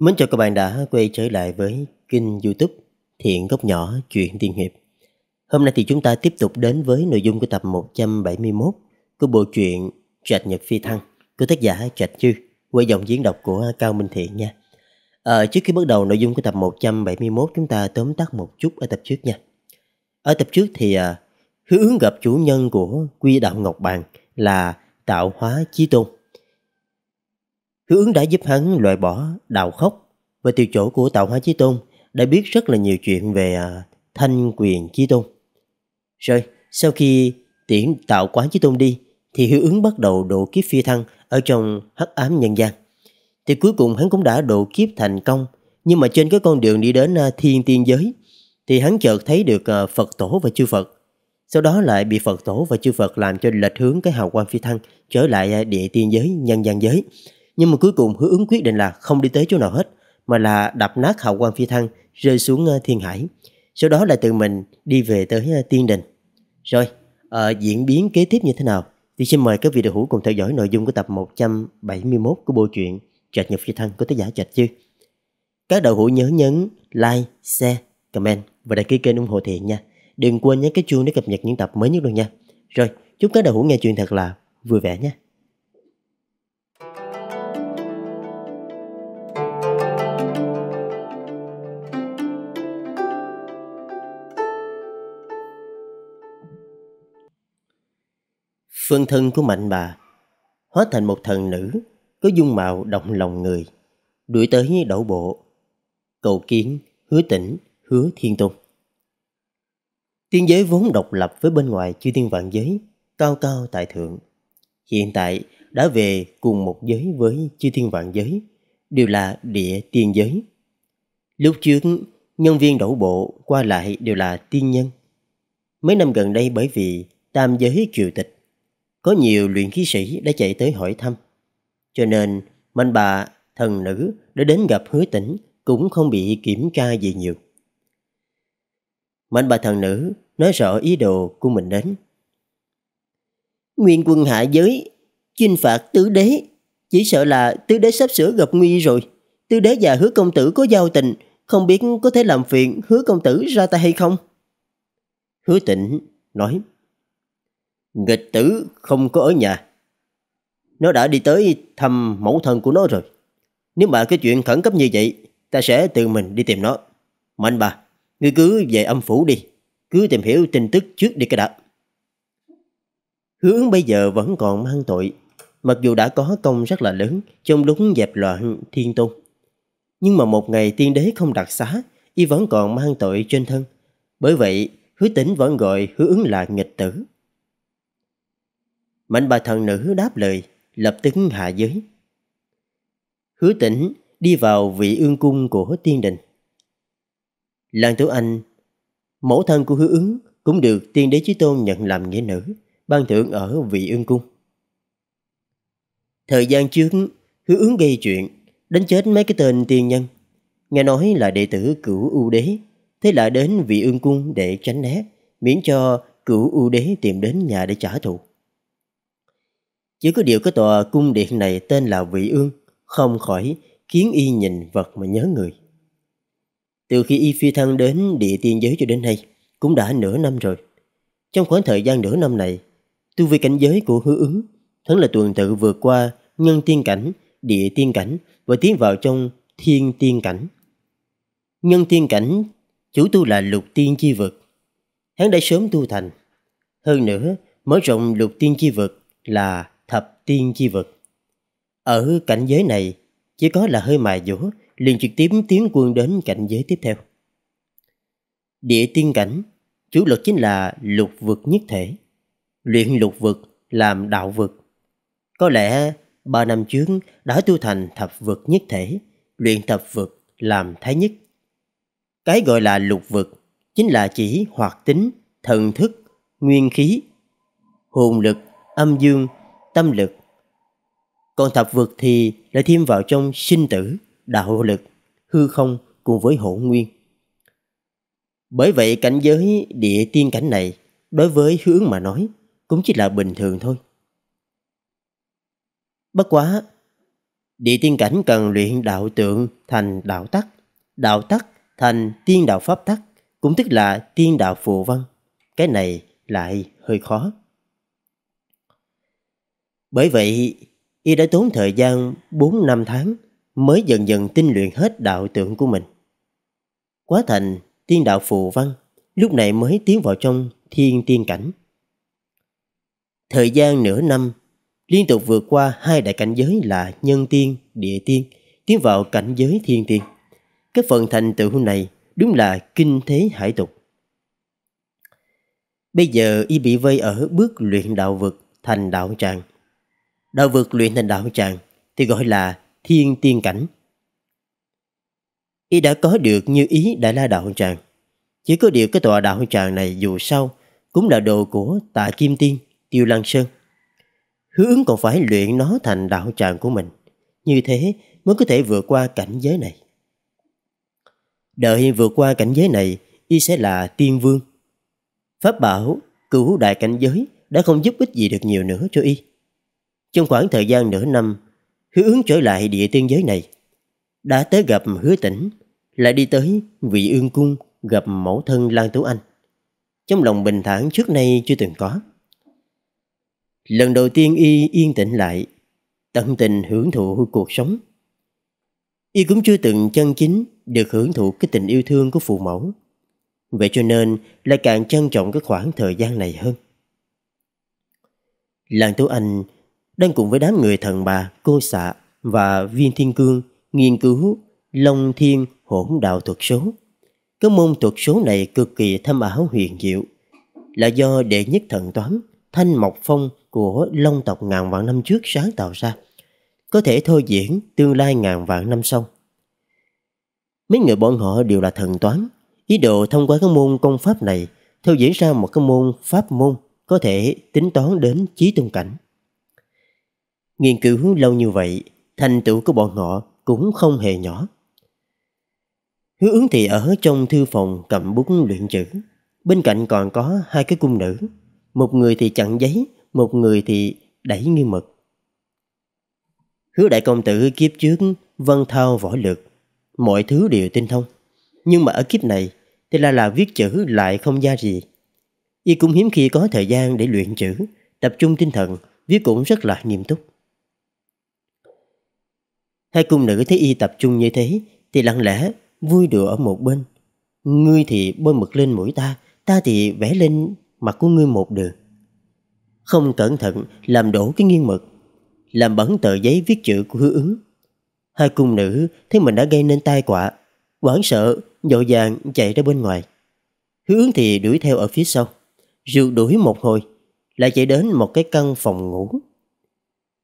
Mến chào các bạn đã quay trở lại với kênh youtube Thiện Góc Nhỏ Chuyện Tiên Hiệp Hôm nay thì chúng ta tiếp tục đến với nội dung của tập 171 của bộ truyện Trạch Nhật Phi Thăng của tác giả Trạch Chư qua dòng diễn đọc của Cao Minh Thiện nha à, Trước khi bắt đầu nội dung của tập 171 chúng ta tóm tắt một chút ở tập trước nha Ở tập trước thì à, hướng gặp chủ nhân của Quy Đạo Ngọc Bàn là Tạo Hóa Chí Tôn Hữu ứng đã giúp hắn loại bỏ đào khốc và tiêu chỗ của tạo hóa chí tôn đã biết rất là nhiều chuyện về à, thanh quyền chí tôn. Rồi, sau khi tiễn tạo quán chí tôn đi thì hữu ứng bắt đầu độ kiếp phi thăng ở trong hắc ám nhân gian. Thì cuối cùng hắn cũng đã độ kiếp thành công nhưng mà trên cái con đường đi đến à, thiên tiên giới thì hắn chợt thấy được à, Phật tổ và chư Phật. Sau đó lại bị Phật tổ và chư Phật làm cho lệch hướng cái hào quang phi thăng trở lại à, địa tiên giới, nhân gian giới. Nhưng mà cuối cùng hứa ứng quyết định là không đi tới chỗ nào hết, mà là đập nát hào quang phi thăng rơi xuống ờ, thiên hải. Sau đó lại tự mình đi về tới ờ, tiên đình. Rồi, à, diễn biến kế tiếp như thế nào? Thì xin mời các vị đạo hữu cùng theo dõi nội dung của tập 171 của bộ truyện Trạch nhập phi thăng của tác giả Trạch Chư. Các đạo hữu nhớ nhấn like, share, comment và đăng ký kênh ủng hộ thiện nha. Đừng quên nhấn cái chuông để cập nhật những tập mới nhất luôn nha. Rồi, chúc các đạo hữu nghe chuyện thật là vui vẻ nha. Phân thân của mạnh bà Hóa thành một thần nữ Có dung mạo động lòng người Đuổi tới đậu bộ Cầu kiến, hứa tỉnh, hứa thiên tôn Tiên giới vốn độc lập với bên ngoài chư thiên vạn giới Cao cao tại thượng Hiện tại đã về cùng một giới với chư thiên vạn giới Đều là địa tiên giới Lúc trước nhân viên đổ bộ qua lại đều là tiên nhân Mấy năm gần đây bởi vì tam giới triều tịch có nhiều luyện khí sĩ đã chạy tới hỏi thăm. Cho nên, mạnh bà, thần nữ đã đến gặp hứa tỉnh cũng không bị kiểm tra gì nhiều. Mạnh bà thần nữ nói rõ ý đồ của mình đến. Nguyên quân hạ giới, chinh phạt tứ đế, chỉ sợ là tứ đế sắp sửa gặp nguy rồi. Tứ đế và hứa công tử có giao tình, không biết có thể làm phiền hứa công tử ra tay hay không. Hứa tịnh nói. Nghịch tử không có ở nhà. Nó đã đi tới thăm mẫu thân của nó rồi. Nếu mà cái chuyện khẩn cấp như vậy, ta sẽ tự mình đi tìm nó. Mạnh bà, ngươi cứ về âm phủ đi. Cứ tìm hiểu tin tức trước đi cái đã. Hướng bây giờ vẫn còn mang tội. Mặc dù đã có công rất là lớn trong lúc dẹp loạn thiên tôn. Nhưng mà một ngày tiên đế không đặc xá, y vẫn còn mang tội trên thân. Bởi vậy, hứa tỉnh vẫn gọi hứa ứng là nghịch tử. Mạnh bà thần nữ đáp lời, lập tức hạ giới. Hứa tỉnh đi vào vị ương cung của tiên đình. Lan tử Anh, mẫu thân của hứa ứng cũng được tiên đế chí tôn nhận làm nghĩa nữ, ban thưởng ở vị ương cung. Thời gian trước, hứa ứng gây chuyện, đánh chết mấy cái tên tiên nhân. Nghe nói là đệ tử cửu u đế, thế là đến vị ương cung để tránh né, miễn cho cửu u đế tìm đến nhà để trả thù. Chỉ có điều cái tòa cung điện này tên là Vị Ương, không khỏi khiến y nhìn vật mà nhớ người. Từ khi y phi thăng đến địa tiên giới cho đến nay, cũng đã nửa năm rồi. Trong khoảng thời gian nửa năm này, tu vi cảnh giới của hứa ứng hắn là tuần tự vượt qua nhân tiên cảnh, địa tiên cảnh và tiến vào trong thiên tiên cảnh. Nhân tiên cảnh, chủ tu là lục tiên chi vực. Hắn đã sớm tu thành. Hơn nữa, mở rộng lục tiên chi vực là tiên chi vực. Ở cảnh giới này, chỉ có là hơi mài dũa, liền trực tiếp tiến quân đến cảnh giới tiếp theo. Địa tiên cảnh, chủ lực chính là lục vực nhất thể. Luyện lục vực làm đạo vực. Có lẽ ba năm trước đã tu thành thập vực nhất thể, luyện thập vực làm thái nhất. Cái gọi là lục vực chính là chỉ hoạt tính, thần thức, nguyên khí, hồn lực, âm dương, tâm lực, còn thập vực thì lại thêm vào trong sinh tử, đạo lực, hư không cùng với hỗn nguyên. Bởi vậy cảnh giới địa tiên cảnh này đối với hướng mà nói cũng chỉ là bình thường thôi. Bất quá, địa tiên cảnh cần luyện đạo tượng thành đạo tắc, đạo tắc thành tiên đạo pháp tắc, cũng tức là tiên đạo phù văn. Cái này lại hơi khó. Bởi vậy, y đã tốn thời gian 4 năm tháng mới dần dần tinh luyện hết đạo tượng của mình. Quá thành tiên đạo phù văn lúc này mới tiến vào trong thiên tiên cảnh. Thời gian nửa năm liên tục vượt qua hai đại cảnh giới là nhân tiên, địa tiên, tiến vào cảnh giới thiên tiên. Cái phần thành tựu này đúng là kinh thế hải tục. Bây giờ y bị vây ở bước luyện đạo vực thành đạo tràng. Đã vượt luyện thành đạo tràng thì gọi là thiên tiên cảnh. Y đã có được như ý đã La Đạo Tràng. Chỉ có điều cái tòa đạo tràng này dù sao cũng là đồ của Tạ Kim Tiên, Tiêu Lăng Sơn. Hứa còn phải luyện nó thành đạo tràng của mình. Như thế mới có thể vượt qua cảnh giới này. Đợi vượt qua cảnh giới này, y sẽ là tiên vương. Pháp bảo, cửu đại cảnh giới đã không giúp ích gì được nhiều nữa cho y. Trong khoảng thời gian nửa năm, hứa ứng trở lại địa tiên giới này. Đã tới gặp hứa tỉnh, lại đi tới vị ương cung gặp mẫu thân Lan Tú Anh. Trong lòng bình thản trước nay chưa từng có. Lần đầu tiên y yên tĩnh lại, tận tình hưởng thụ cuộc sống. Y cũng chưa từng chân chính được hưởng thụ cái tình yêu thương của phụ mẫu. Vậy cho nên lại càng trân trọng cái khoảng thời gian này hơn. Làng Tú Anh đang cùng với đám người thần bà, cô xạ và viên thiên cương nghiên cứu Long Thiên Hỗn Đạo Thuật Số. Cái môn thuật số này cực kỳ thâm ảo huyền diệu, là do đệ nhất thần toán Thanh Mộc Phong của Long tộc ngàn vạn năm trước sáng tạo ra, có thể thôi diễn tương lai ngàn vạn năm sau. Mấy người bọn họ đều là thần toán, ý đồ thông qua các môn công pháp này thôi diễn ra một cái môn pháp môn có thể tính toán đến trí tôn cảnh nghiên cứu lâu như vậy, thành tựu của bọn họ cũng không hề nhỏ. Hứa ứng thì ở trong thư phòng cầm bút luyện chữ. Bên cạnh còn có hai cái cung nữ. Một người thì chặn giấy, một người thì đẩy nghi mật. Hứa đại công tử kiếp trước văn thao võ lược, mọi thứ đều tinh thông. Nhưng mà ở kiếp này thì là là viết chữ lại không ra gì. Y cũng hiếm khi có thời gian để luyện chữ, tập trung tinh thần, viết cũng rất là nghiêm túc. Hai cung nữ thấy y tập trung như thế thì lặng lẽ vui đùa ở một bên. Ngươi thì bôi mực lên mũi ta, ta thì vẽ lên mặt của ngươi một đường. Không cẩn thận làm đổ cái nghiêng mực, làm bẩn tờ giấy viết chữ của hứa ứng. Hai cung nữ thấy mình đã gây nên tai họa, hoảng sợ, dội vàng chạy ra bên ngoài. Hứa ứng thì đuổi theo ở phía sau, rượt đuổi một hồi, lại chạy đến một cái căn phòng ngủ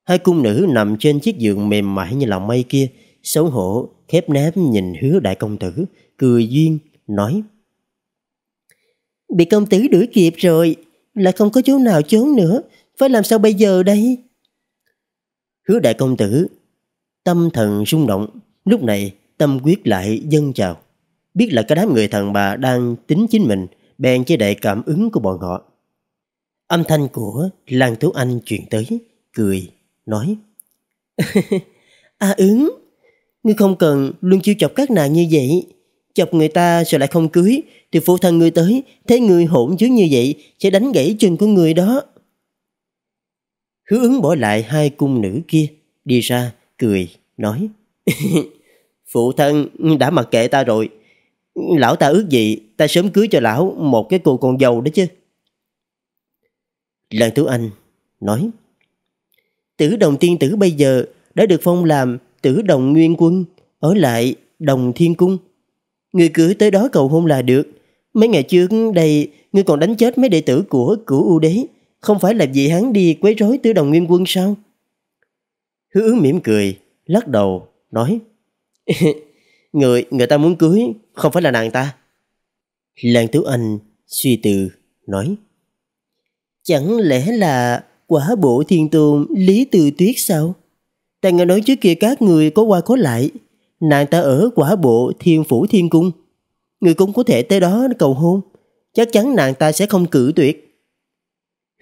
Hai cung nữ nằm trên chiếc giường mềm mại như là mây kia, xấu hổ, khép nép nhìn hứa đại công tử, cười duyên, nói Bị công tử đuổi kịp rồi, là không có chỗ nào trốn nữa, phải làm sao bây giờ đây? Hứa đại công tử, tâm thần rung động, lúc này tâm quyết lại dâng chào Biết là cái đám người thằng bà đang tính chính mình, bèn chế đại cảm ứng của bọn họ. Âm thanh của Lan thú Anh truyền tới, cười nói A à, ứng, ngươi không cần luôn chiêu chọc các nàng như vậy. Chọc người ta rồi lại không cưới, thì phụ thân ngươi tới, thấy ngươi hỗn chứ như vậy, sẽ đánh gãy chân của người đó. Hứa ứng bỏ lại hai cung nữ kia, đi ra, cười, nói. phụ thân đã mặc kệ ta rồi. Lão ta ước gì, ta sớm cưới cho lão một cái cô con dâu đó chứ. Lan Tú Anh nói. Tử đồng tiên tử bây giờ đã được phong làm tử đồng nguyên quân ở lại đồng thiên cung. Người cứ tới đó cầu hôn là được. Mấy ngày trước đây, ngươi còn đánh chết mấy đệ tử của cửu u đế. Không phải là vì hắn đi quấy rối tử đồng nguyên quân sao? Hứa mỉm cười, lắc đầu, nói Người người ta muốn cưới, không phải là nàng ta. Lan Tiếu Anh suy tư, nói Chẳng lẽ là quả bộ thiên tôn Lý Từ Tuyết sao? Ta nghe nói trước kia các người có qua có lại, nàng ta ở quả bộ thiên phủ thiên cung. Người cũng có thể tới đó cầu hôn, chắc chắn nàng ta sẽ không cử tuyệt.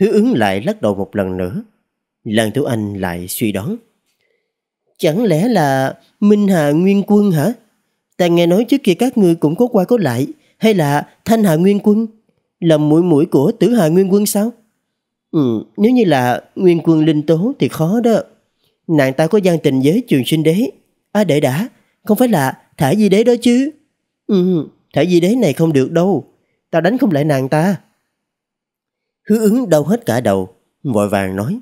Hứa ứng lại lắc đầu một lần nữa. Lan Tiểu Anh lại suy đoán. Chẳng lẽ là Minh Hà Nguyên Quân hả? Ta nghe nói trước kia các người cũng có qua có lại, hay là Thanh Hà Nguyên Quân? Là mũi mũi của Tử Hà Nguyên Quân sao? Ừ, nếu như là Nguyên Quân Linh Tố thì khó đó. Nàng ta có gian tình với trường sinh đế. À để đã, không phải là thả di đế đó chứ. Ừ, thả di đế này không được đâu. Tao đánh không lại nàng ta. Hứa ứng đau hết cả đầu, vội vàng nói.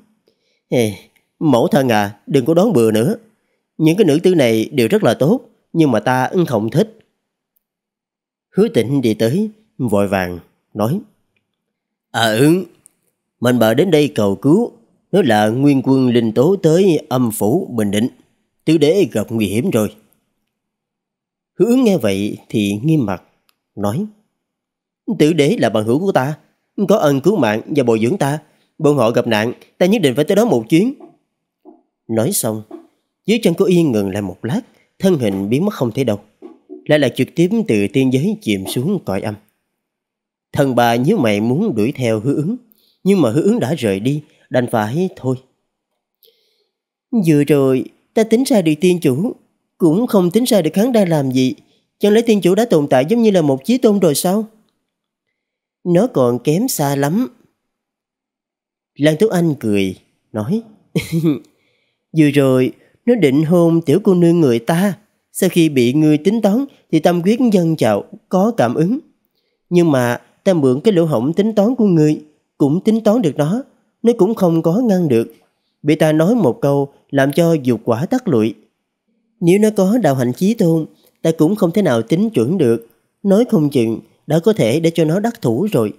Ê, mẫu thân à, đừng có đón bừa nữa. Những cái nữ tử này đều rất là tốt, nhưng mà ta ưng không thích. Hứa tịnh đi tới, vội vàng, nói. À ứng, Mạnh bà đến đây cầu cứu, nói là nguyên quân linh tố tới âm phủ Bình Định, tứ đế gặp nguy hiểm rồi. Hứa nghe vậy thì nghiêm mặt, nói Tử đế là bằng hữu của ta, có ân cứu mạng và bồi dưỡng ta. Bọn họ gặp nạn, ta nhất định phải tới đó một chuyến. Nói xong, dưới chân cô Yên ngừng lại một lát, thân hình biến mất không thấy đâu. Lại là trực tiếp từ tiên giới chìm xuống cõi âm. Thần bà nhớ mày muốn đuổi theo hứa ứng, nhưng mà hứa hướng đã rời đi, đành phải thôi. Vừa rồi, ta tính ra được tiên chủ, cũng không tính ra được hắn đang làm gì. Chẳng lẽ tiên chủ đã tồn tại giống như là một chí tôn rồi sao? Nó còn kém xa lắm. Lan Tú Anh cười, nói Vừa rồi, nó định hôn tiểu cô nương người ta. Sau khi bị người tính toán thì tâm quyết dân chào có cảm ứng. Nhưng mà ta mượn cái lỗ hổng tính toán của người cũng tính toán được nó, nó cũng không có ngăn được. Bị ta nói một câu làm cho dục quả tắt lụi. Nếu nó có đạo hạnh chí tôn, ta cũng không thể nào tính chuẩn được. Nói không chừng đã có thể để cho nó đắc thủ rồi.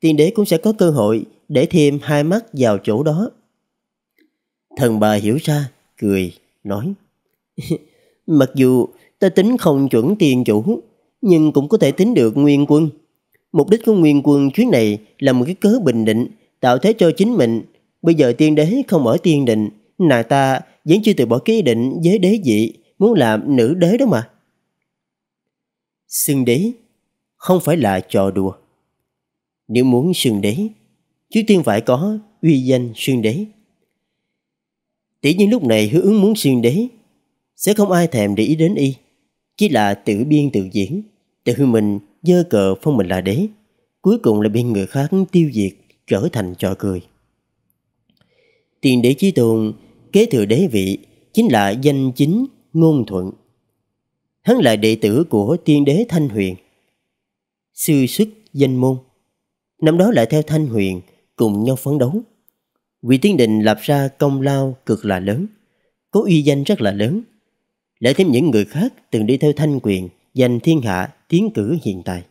Tiên đế cũng sẽ có cơ hội để thêm hai mắt vào chỗ đó. Thần bà hiểu ra, cười, nói. Mặc dù ta tính không chuẩn tiền chủ, nhưng cũng có thể tính được nguyên quân. Mục đích của Nguyên Quân chuyến này là một cái cớ bình định, tạo thế cho chính mình. Bây giờ tiên đế không ở tiên định, nàng ta vẫn chưa từ bỏ ký định với đế dị, muốn làm nữ đế đó mà. Xưng đế không phải là trò đùa. Nếu muốn xưng đế, trước tiên phải có uy danh xưng đế. Tỷ nhiên lúc này hứa ứng muốn xuyên đế, sẽ không ai thèm để ý đến y, chỉ là tự biên tự diễn, tự mình dơ cờ phong mình là đế, cuối cùng lại bị người khác tiêu diệt, trở thành trò cười. Tiền đế chí tôn kế thừa đế vị chính là danh chính ngôn thuận. Hắn là đệ tử của tiên đế Thanh Huyền. Sư xuất danh môn. Năm đó lại theo Thanh Huyền cùng nhau phấn đấu. Vì Tiến Định lập ra công lao cực là lớn, có uy danh rất là lớn. Lại thêm những người khác từng đi theo Thanh Quyền giành thiên hạ tiến cử hiện tại.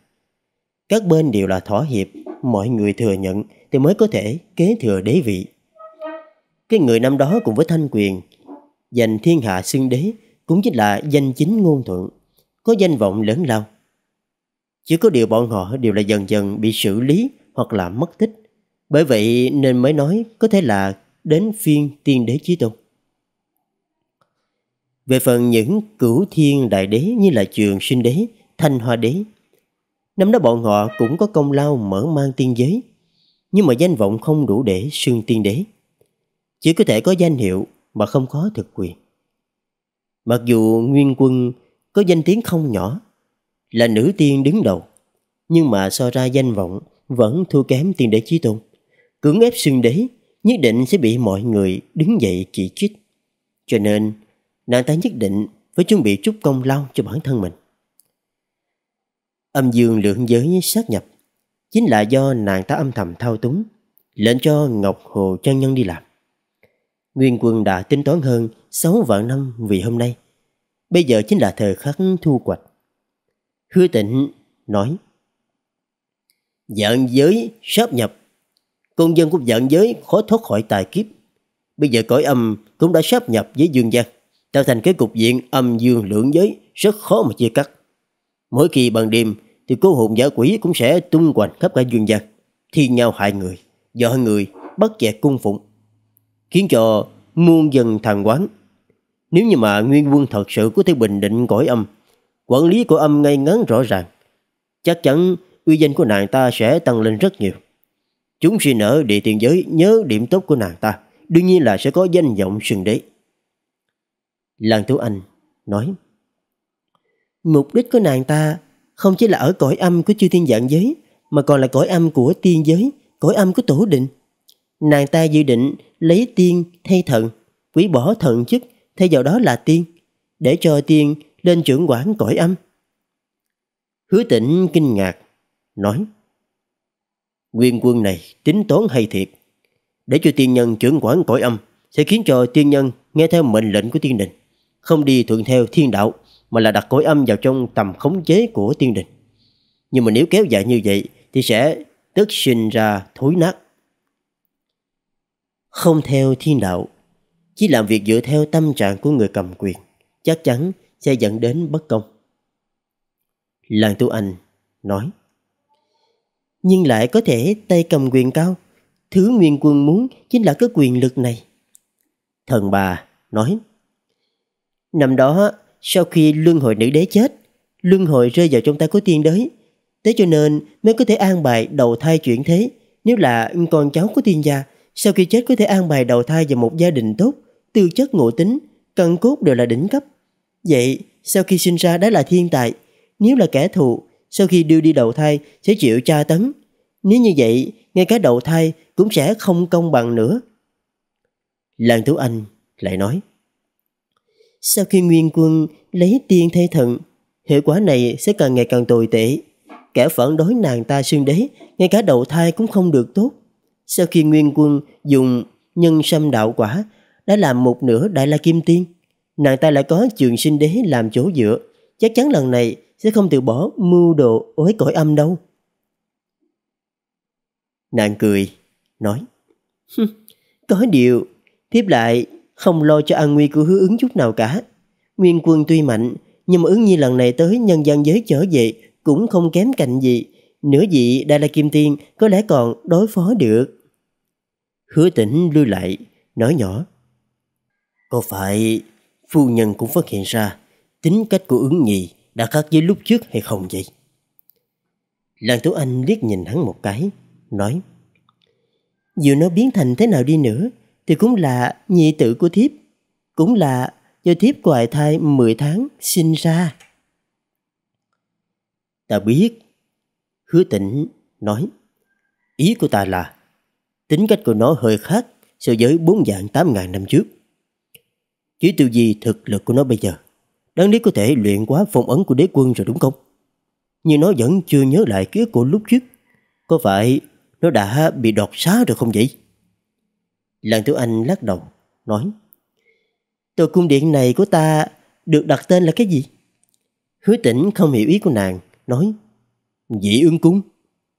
Các bên đều là thỏa hiệp, mọi người thừa nhận thì mới có thể kế thừa đế vị. Cái người năm đó cùng với Thanh Quyền, giành thiên hạ xưng đế cũng chính là danh chính ngôn thuận, có danh vọng lớn lao. Chỉ có điều bọn họ đều là dần dần bị xử lý hoặc là mất tích. Bởi vậy nên mới nói có thể là đến phiên tiên đế chí tôn. Về phần những cửu thiên đại đế như là trường sinh đế, thanh hoa đế, năm đó bọn họ cũng có công lao mở mang tiên giới, nhưng mà danh vọng không đủ để xưng tiên đế. Chỉ có thể có danh hiệu mà không có thực quyền. Mặc dù Nguyên Quân có danh tiếng không nhỏ, là nữ tiên đứng đầu, nhưng mà so ra danh vọng vẫn thua kém tiên đế chí tôn. Cưỡng ép xưng đế nhất định sẽ bị mọi người đứng dậy chỉ trích. Cho nên Nàng ta nhất định phải chuẩn bị chút công lao cho bản thân mình. Âm dương lượng giới sát nhập chính là do nàng ta âm thầm thao túng, lệnh cho Ngọc Hồ chân Nhân đi làm. Nguyên quân đã tính toán hơn 6 vạn năm vì hôm nay. Bây giờ chính là thời khắc thu hoạch. Hứa tịnh nói Giận giới sắp nhập Công dân của giận giới khó thoát khỏi tài kiếp Bây giờ cõi âm cũng đã sắp nhập với dương gian tạo thành cái cục diện âm dương lưỡng giới rất khó mà chia cắt. Mỗi khi ban đêm thì cô hồn giả quỷ cũng sẽ tung hoành khắp cả dương gian, thi nhau hại người, vợ người, bắt chẹt cung phụng, khiến cho muôn dân thàn quán. Nếu như mà nguyên quân thật sự có thể bình định cõi âm, quản lý của âm ngay ngắn rõ ràng, chắc chắn uy danh của nàng ta sẽ tăng lên rất nhiều. Chúng suy nở địa tiền giới nhớ điểm tốt của nàng ta, đương nhiên là sẽ có danh vọng sừng đấy. Lan Tú Anh nói Mục đích của nàng ta không chỉ là ở cõi âm của chư thiên dạng giới mà còn là cõi âm của tiên giới, cõi âm của tổ định. Nàng ta dự định lấy tiên thay thận, quý bỏ thận chức thay vào đó là tiên, để cho tiên lên trưởng quản cõi âm. Hứa tỉnh kinh ngạc, nói Nguyên quân này tính toán hay thiệt. Để cho tiên nhân trưởng quản cõi âm sẽ khiến cho tiên nhân nghe theo mệnh lệnh của tiên đình không đi thuận theo thiên đạo mà là đặt cõi âm vào trong tầm khống chế của tiên đình. Nhưng mà nếu kéo dài như vậy thì sẽ tức sinh ra thối nát. Không theo thiên đạo, chỉ làm việc dựa theo tâm trạng của người cầm quyền, chắc chắn sẽ dẫn đến bất công. Làng Tu Anh nói, Nhưng lại có thể tay cầm quyền cao, thứ nguyên quân muốn chính là cái quyền lực này. Thần bà nói, Năm đó, sau khi luân hồi nữ đế chết, luân hồi rơi vào trong tay của tiên đế. Thế cho nên mới có thể an bài đầu thai chuyển thế. Nếu là con cháu của tiên gia, sau khi chết có thể an bài đầu thai vào một gia đình tốt, tư chất ngộ tính, căn cốt đều là đỉnh cấp. Vậy, sau khi sinh ra đã là thiên tài, nếu là kẻ thù, sau khi đưa đi đầu thai sẽ chịu tra tấn. Nếu như vậy, ngay cả đầu thai cũng sẽ không công bằng nữa. Lan Tú Anh lại nói. Sau khi nguyên quân lấy tiên thay thận, hệ quả này sẽ càng ngày càng tồi tệ. Kẻ phản đối nàng ta xương đế, ngay cả đầu thai cũng không được tốt. Sau khi nguyên quân dùng nhân sâm đạo quả, đã làm một nửa đại la kim tiên. Nàng ta lại có trường sinh đế làm chỗ dựa, chắc chắn lần này sẽ không từ bỏ mưu đồ ối cõi âm đâu. Nàng cười, nói, có điều, tiếp lại không lo cho an nguy của hứa ứng chút nào cả. Nguyên quân tuy mạnh, nhưng mà ứng nhi lần này tới nhân gian giới trở về cũng không kém cạnh gì. Nửa dị Đại La Kim Tiên có lẽ còn đối phó được. Hứa tỉnh lưu lại, nói nhỏ. Có phải phu nhân cũng phát hiện ra tính cách của ứng nhi đã khác với lúc trước hay không vậy? Lan Tú Anh liếc nhìn hắn một cái, nói Dù nó biến thành thế nào đi nữa thì cũng là nhị tử của thiếp, cũng là do thiếp quại thai 10 tháng sinh ra. Ta biết, hứa tỉnh nói, ý của ta là tính cách của nó hơi khác so với bốn dạng tám ngàn năm trước. Chỉ tiêu gì thực lực của nó bây giờ, đáng lý có thể luyện quá phong ấn của đế quân rồi đúng không? Nhưng nó vẫn chưa nhớ lại ký ức của lúc trước. Có phải nó đã bị đọt xá rồi không vậy? Làng Tiểu Anh lắc đầu, nói Tòa cung điện này của ta được đặt tên là cái gì? Hứa tỉnh không hiểu ý của nàng, nói Dị ương cung?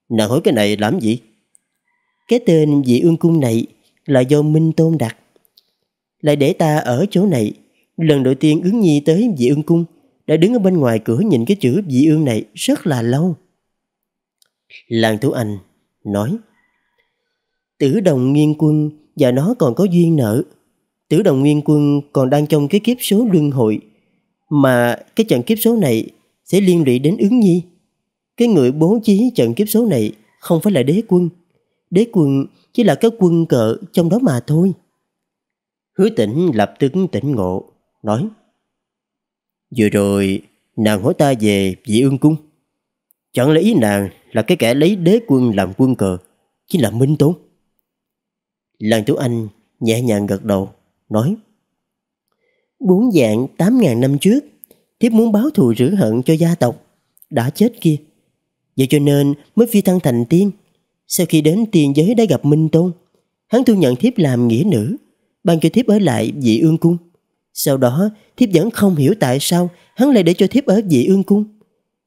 Nàng hỏi cái này làm gì? Cái tên dị ương cung này là do Minh Tôn đặt. Lại để ta ở chỗ này, lần đầu tiên ứng nhi tới dị ương cung, đã đứng ở bên ngoài cửa nhìn cái chữ dị ương này rất là lâu. Làng thủ Anh nói Tử đồng nghiên quân và nó còn có duyên nợ. Tiểu đồng nguyên quân còn đang trong cái kiếp số luân hội mà cái trận kiếp số này sẽ liên lụy đến ứng nhi. Cái người bố trí trận kiếp số này không phải là đế quân. Đế quân chỉ là cái quân cờ trong đó mà thôi. Hứa tỉnh lập tức tỉnh ngộ, nói Vừa rồi nàng hỏi ta về vị ương cung. Chẳng lẽ ý nàng là cái kẻ lấy đế quân làm quân cờ, chính là Minh Tốn. Lan Tiểu Anh nhẹ nhàng gật đầu, nói Bốn dạng tám ngàn năm trước, thiếp muốn báo thù rửa hận cho gia tộc, đã chết kia. Vậy cho nên mới phi thăng thành tiên. Sau khi đến tiên giới đã gặp Minh Tôn, hắn thu nhận thiếp làm nghĩa nữ, ban cho thiếp ở lại dị ương cung. Sau đó, thiếp vẫn không hiểu tại sao hắn lại để cho thiếp ở dị ương cung.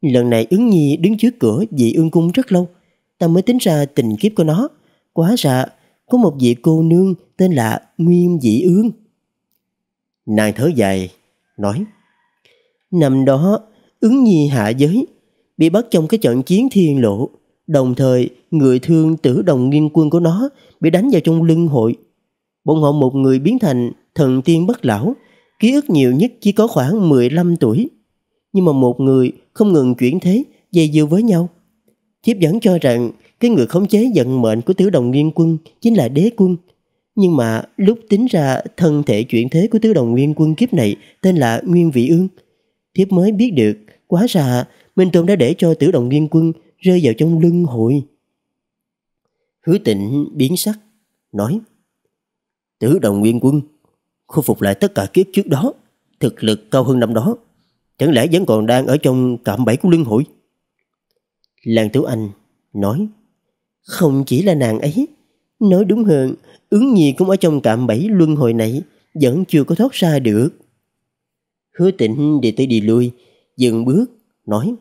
Lần này ứng nhi đứng trước cửa dị ương cung rất lâu, ta mới tính ra tình kiếp của nó. Quá ra có một vị cô nương tên là Nguyên Dĩ Ương. Nàng thở dài, nói Năm đó, ứng nhi hạ giới, bị bắt trong cái trận chiến thiên lộ. Đồng thời, người thương tử đồng nghiên quân của nó bị đánh vào trong lưng hội. Bọn họ một người biến thành thần tiên bất lão, ký ức nhiều nhất chỉ có khoảng 15 tuổi. Nhưng mà một người không ngừng chuyển thế, dây dưa với nhau. Thiếp dẫn cho rằng cái người khống chế vận mệnh của tiểu đồng nguyên quân chính là đế quân. Nhưng mà lúc tính ra thân thể chuyển thế của tiểu đồng nguyên quân kiếp này tên là Nguyên Vị Ương. Thiếp mới biết được, quá ra Minh Tôn đã để cho tiểu đồng nguyên quân rơi vào trong luân hồi. Hứa tịnh biến sắc, nói Tử đồng nguyên quân, khôi phục lại tất cả kiếp trước đó, thực lực cao hơn năm đó. Chẳng lẽ vẫn còn đang ở trong cạm bẫy của luân hồi? Lan Tiểu Anh nói không chỉ là nàng ấy, nói đúng hơn, ứng nhi cũng ở trong cạm bẫy luân hồi này, vẫn chưa có thoát ra được. Hứa tịnh đi tới đi lui, dừng bước, nói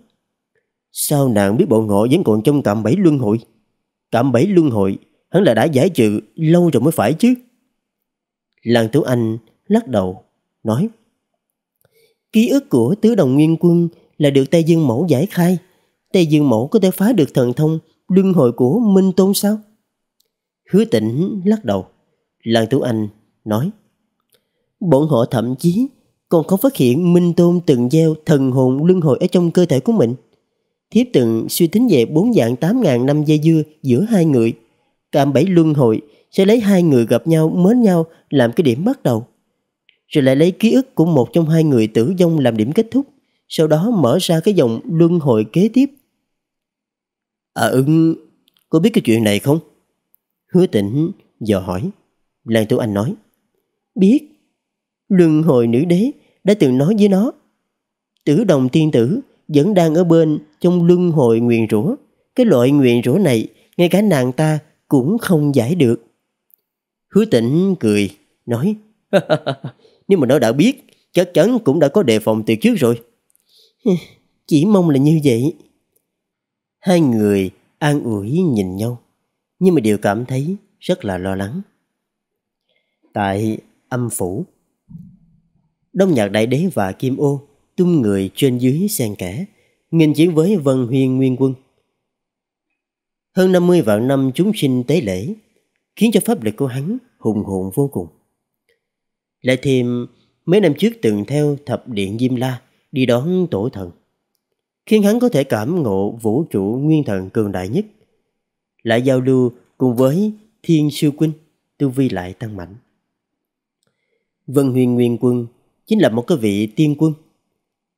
Sao nàng biết bộ ngộ vẫn còn trong cạm bẫy luân hồi? Cạm bẫy luân hồi, hắn là đã giải trừ lâu rồi mới phải chứ. Lan Tú Anh lắc đầu, nói Ký ức của Tứ Đồng Nguyên Quân là được Tây Dương Mẫu giải khai. Tây Dương Mẫu có thể phá được thần thông luân hồi của Minh Tôn sao? Hứa tỉnh lắc đầu. Lan Tú Anh nói Bọn họ thậm chí còn không phát hiện Minh Tôn từng gieo thần hồn luân hồi ở trong cơ thể của mình. Thiếp từng suy tính về bốn dạng tám ngàn năm dây dưa giữa hai người. Cam bảy luân hồi sẽ lấy hai người gặp nhau, mến nhau làm cái điểm bắt đầu. Rồi lại lấy ký ức của một trong hai người tử vong làm điểm kết thúc. Sau đó mở ra cái dòng luân hồi kế tiếp Ờ à, ưng, cô biết cái chuyện này không? Hứa tỉnh giờ hỏi. Lan Tú Anh nói. Biết. Luân hồi nữ đế đã từng nói với nó. Tử đồng tiên tử vẫn đang ở bên trong luân hồi nguyện rủa. Cái loại nguyện rủa này ngay cả nàng ta cũng không giải được. Hứa tỉnh cười, nói Nếu mà nó đã biết, chắc chắn cũng đã có đề phòng từ trước rồi. Chỉ mong là như vậy. Hai người an ủi nhìn nhau, nhưng mà đều cảm thấy rất là lo lắng. Tại âm phủ, Đông Nhạc Đại Đế và Kim Ô tung người trên dưới xen kẽ, nghênh chiến với Vân Huyên Nguyên Quân. Hơn 50 vạn năm chúng sinh tế lễ, khiến cho pháp lực của hắn hùng hồn vô cùng. Lại thêm mấy năm trước từng theo thập điện Diêm La đi đón tổ thần khiến hắn có thể cảm ngộ vũ trụ nguyên thần cường đại nhất. Lại giao lưu cùng với thiên siêu quân, tu vi lại tăng mạnh. Vân Huyền Nguyên Quân chính là một cái vị tiên quân.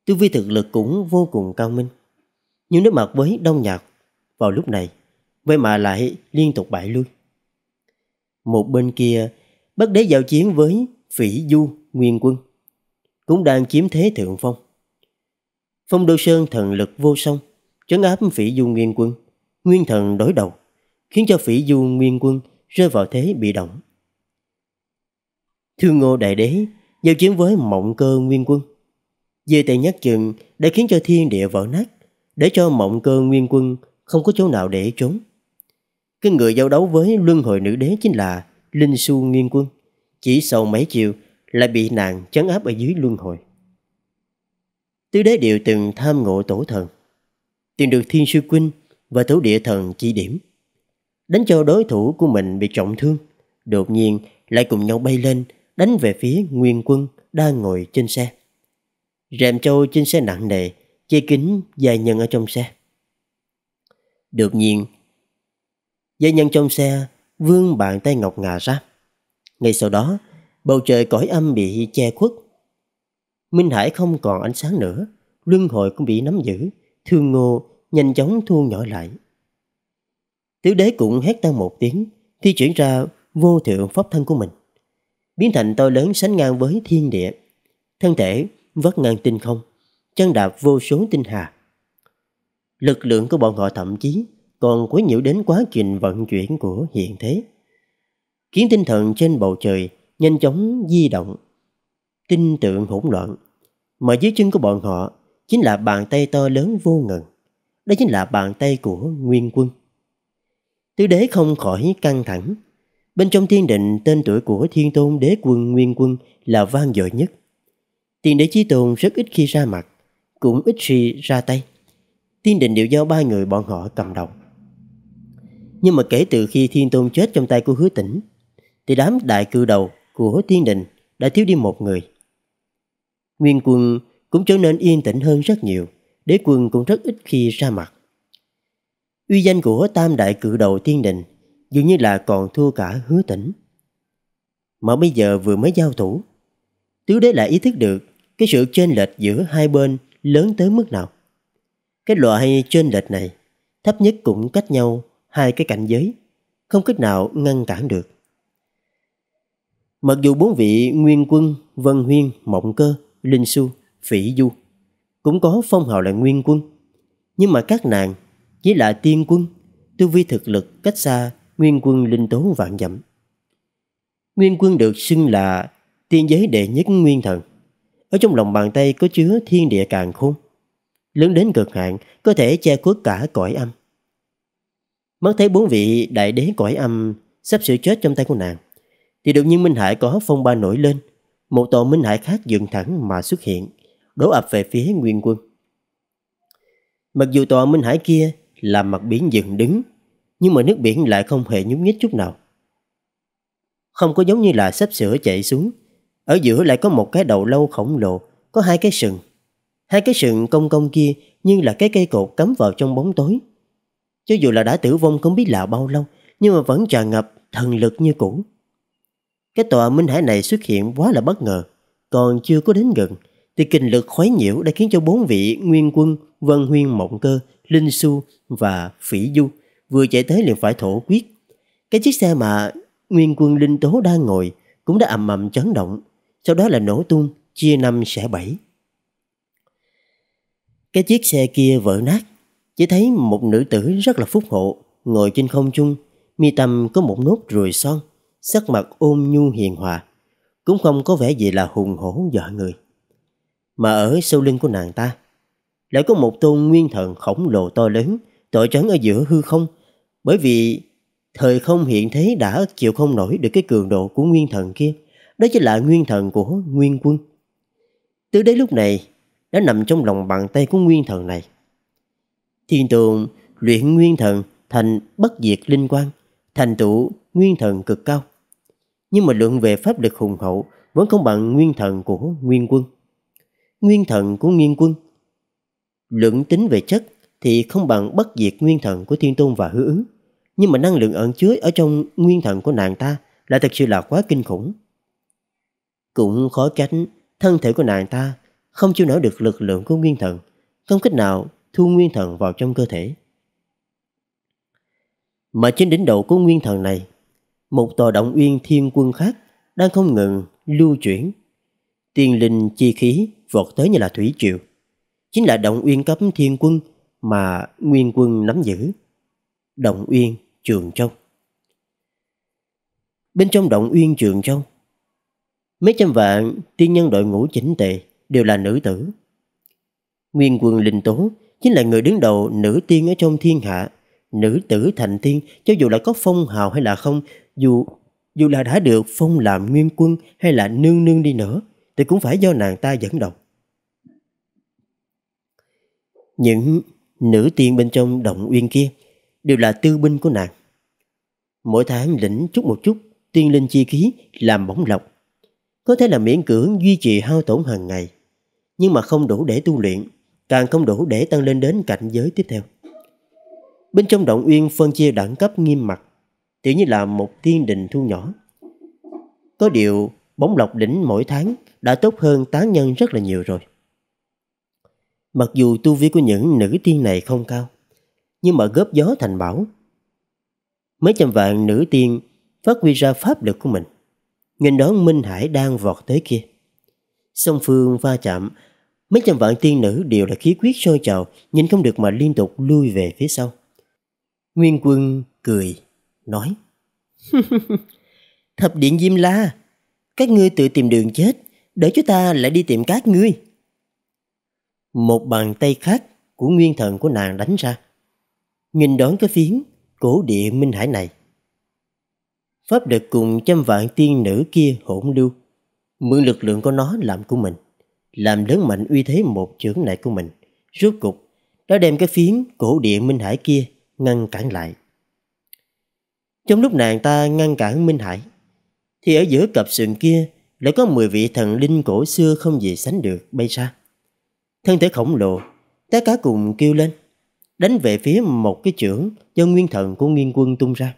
Tu vi thực lực cũng vô cùng cao minh. Nhưng đối mặt với đông nhạc, vào lúc này, vậy mà lại liên tục bại lui. Một bên kia, bất đế giao chiến với phỉ du nguyên quân, cũng đang chiếm thế thượng phong. Phong Đô Sơn thần lực vô song, chấn áp phỉ du nguyên quân. Nguyên thần đối đầu, khiến cho phỉ du nguyên quân rơi vào thế bị động. Thương Ngô Đại Đế giao chiến với Mộng Cơ Nguyên Quân. Về tay nhắc chừng đã khiến cho thiên địa vỡ nát, để cho Mộng Cơ Nguyên Quân không có chỗ nào để trốn. Cái người giao đấu với Luân Hồi Nữ Đế chính là Linh Xu Nguyên Quân. Chỉ sau mấy chiều lại bị nàng chấn áp ở dưới Luân Hồi tứ đế đều từng tham ngộ tổ thần, tìm được thiên sư quynh và thổ địa thần chỉ điểm, đánh cho đối thủ của mình bị trọng thương, đột nhiên lại cùng nhau bay lên đánh về phía nguyên quân đang ngồi trên xe. Rèm châu trên xe nặng nề, che kính gia nhân ở trong xe. Đột nhiên, gia nhân trong xe vương bàn tay ngọc ngà ra. Ngay sau đó, bầu trời cõi âm bị che khuất Minh Hải không còn ánh sáng nữa, luân hồi cũng bị nắm giữ, thương ngô nhanh chóng thu nhỏ lại. Tiểu đế cũng hét tăng một tiếng, thi chuyển ra vô thượng pháp thân của mình. Biến thành to lớn sánh ngang với thiên địa. Thân thể vắt ngang tinh không, chân đạp vô số tinh hà. Lực lượng của bọn họ thậm chí còn quấy nhiễu đến quá trình vận chuyển của hiện thế. Kiến tinh thần trên bầu trời nhanh chóng di động kinh tượng hỗn loạn. Mà dưới chân của bọn họ chính là bàn tay to lớn vô ngần. Đó chính là bàn tay của Nguyên Quân. Tứ đế không khỏi căng thẳng. Bên trong thiên định, tên tuổi của thiên tôn đế quân Nguyên Quân là vang dội nhất. Tiên đế chí tôn rất ít khi ra mặt, cũng ít khi ra tay. Thiên định đều do ba người bọn họ cầm đầu. Nhưng mà kể từ khi thiên tôn chết trong tay của hứa tỉnh, thì đám đại cư đầu của thiên định đã thiếu đi một người. Nguyên quân cũng trở nên yên tĩnh hơn rất nhiều, đế quân cũng rất ít khi ra mặt. Uy danh của tam đại cự đầu thiên đình dường như là còn thua cả hứa tỉnh. Mà bây giờ vừa mới giao thủ, tứ đế lại ý thức được cái sự chênh lệch giữa hai bên lớn tới mức nào. Cái loại chênh lệch này thấp nhất cũng cách nhau hai cái cảnh giới, không cách nào ngăn cản được. Mặc dù bốn vị Nguyên Quân, Vân Huyên, Mộng Cơ Linh Xu, Phỉ Du cũng có phong hào là nguyên quân. Nhưng mà các nàng chỉ là tiên quân, tư vi thực lực cách xa nguyên quân linh tố vạn dặm. Nguyên quân được xưng là tiên giới đệ nhất nguyên thần. Ở trong lòng bàn tay có chứa thiên địa càng khôn. Lớn đến cực hạn có thể che khuất cả cõi âm. Mắt thấy bốn vị đại đế cõi âm sắp sửa chết trong tay của nàng. Thì đột nhiên Minh Hải có phong ba nổi lên một tổ minh hải khác dựng thẳng mà xuất hiện, đổ ập về phía nguyên quân. Mặc dù tòa minh hải kia là mặt biển dựng đứng, nhưng mà nước biển lại không hề nhúc nhích chút nào. Không có giống như là sắp sửa chạy xuống, ở giữa lại có một cái đầu lâu khổng lồ, có hai cái sừng. Hai cái sừng cong cong kia nhưng là cái cây cột cắm vào trong bóng tối. Cho dù là đã tử vong không biết là bao lâu, nhưng mà vẫn tràn ngập thần lực như cũ. Cái tòa minh hải này xuất hiện quá là bất ngờ, còn chưa có đến gần thì kinh lực khuấy nhiễu đã khiến cho bốn vị nguyên quân Vân Huyên Mộng Cơ, Linh Xu và Phỉ Du vừa chạy tới liền phải thổ quyết. Cái chiếc xe mà nguyên quân Linh Tố đang ngồi cũng đã ầm ầm chấn động, sau đó là nổ tung, chia năm xẻ bảy. Cái chiếc xe kia vỡ nát, chỉ thấy một nữ tử rất là phúc hộ, ngồi trên không trung, mi tâm có một nốt ruồi son sắc mặt ôm nhu hiền hòa, cũng không có vẻ gì là hùng hổ dọa người. Mà ở sâu lưng của nàng ta, lại có một tôn nguyên thần khổng lồ to lớn tội trấn ở giữa hư không, bởi vì thời không hiện thế đã chịu không nổi được cái cường độ của nguyên thần kia, đó chính là nguyên thần của nguyên quân. từ đấy lúc này đã nằm trong lòng bàn tay của nguyên thần này. Thiên tường luyện nguyên thần thành bất diệt linh quan, thành tựu nguyên thần cực cao. Nhưng mà lượng về pháp lực hùng hậu vẫn không bằng nguyên thần của nguyên quân. Nguyên thần của nguyên quân. lượng tính về chất thì không bằng bất diệt nguyên thần của thiên tôn và hứa ứng. Nhưng mà năng lượng ẩn chứa ở trong nguyên thần của nàng ta là thật sự là quá kinh khủng. Cũng khó trách thân thể của nàng ta không chịu nổi được lực lượng của nguyên thần, không cách nào thu nguyên thần vào trong cơ thể. Mà trên đỉnh đầu của nguyên thần này một tòa động uyên thiên quân khác đang không ngừng lưu chuyển. Tiên linh chi khí vọt tới như là thủy triều. Chính là động uyên cấp thiên quân mà nguyên quân nắm giữ. Động uyên trường châu. Bên trong động uyên trường châu, mấy trăm vạn tiên nhân đội ngũ chỉnh tề đều là nữ tử. Nguyên quân linh tố chính là người đứng đầu nữ tiên ở trong thiên hạ. Nữ tử thành tiên, cho dù là có phong hào hay là không, dù dù là đã được phong làm nguyên quân hay là nương nương đi nữa thì cũng phải do nàng ta dẫn đầu Những nữ tiên bên trong động uyên kia đều là tư binh của nàng. Mỗi tháng lĩnh chút một chút tiên linh chi khí làm bóng lọc. Có thể là miễn cưỡng duy trì hao tổn hàng ngày, nhưng mà không đủ để tu luyện, càng không đủ để tăng lên đến cảnh giới tiếp theo. Bên trong động uyên phân chia đẳng cấp nghiêm mật chỉ như là một thiên đình thu nhỏ. Có điều, bóng lọc đỉnh mỗi tháng đã tốt hơn tán nhân rất là nhiều rồi. Mặc dù tu vi của những nữ tiên này không cao, nhưng mà góp gió thành bảo. Mấy trăm vạn nữ tiên phát huy ra pháp lực của mình, nhìn đón Minh Hải đang vọt tới kia. Song phương va chạm, mấy trăm vạn tiên nữ đều là khí quyết sôi trào, nhìn không được mà liên tục lui về phía sau. Nguyên quân cười nói Thập điện Diêm La Các ngươi tự tìm đường chết Để chúng ta lại đi tìm các ngươi Một bàn tay khác Của nguyên thần của nàng đánh ra Nhìn đón cái phiến Cổ địa Minh Hải này Pháp được cùng trăm vạn tiên nữ kia hỗn lưu Mượn lực lượng của nó làm của mình Làm lớn mạnh uy thế một trưởng này của mình Rốt cục đã đem cái phiến cổ địa Minh Hải kia ngăn cản lại trong lúc nàng ta ngăn cản Minh Hải Thì ở giữa cặp sườn kia Lại có 10 vị thần linh cổ xưa không gì sánh được bay ra Thân thể khổng lồ Tất cả cùng kêu lên Đánh về phía một cái trưởng Do nguyên thần của nguyên quân tung ra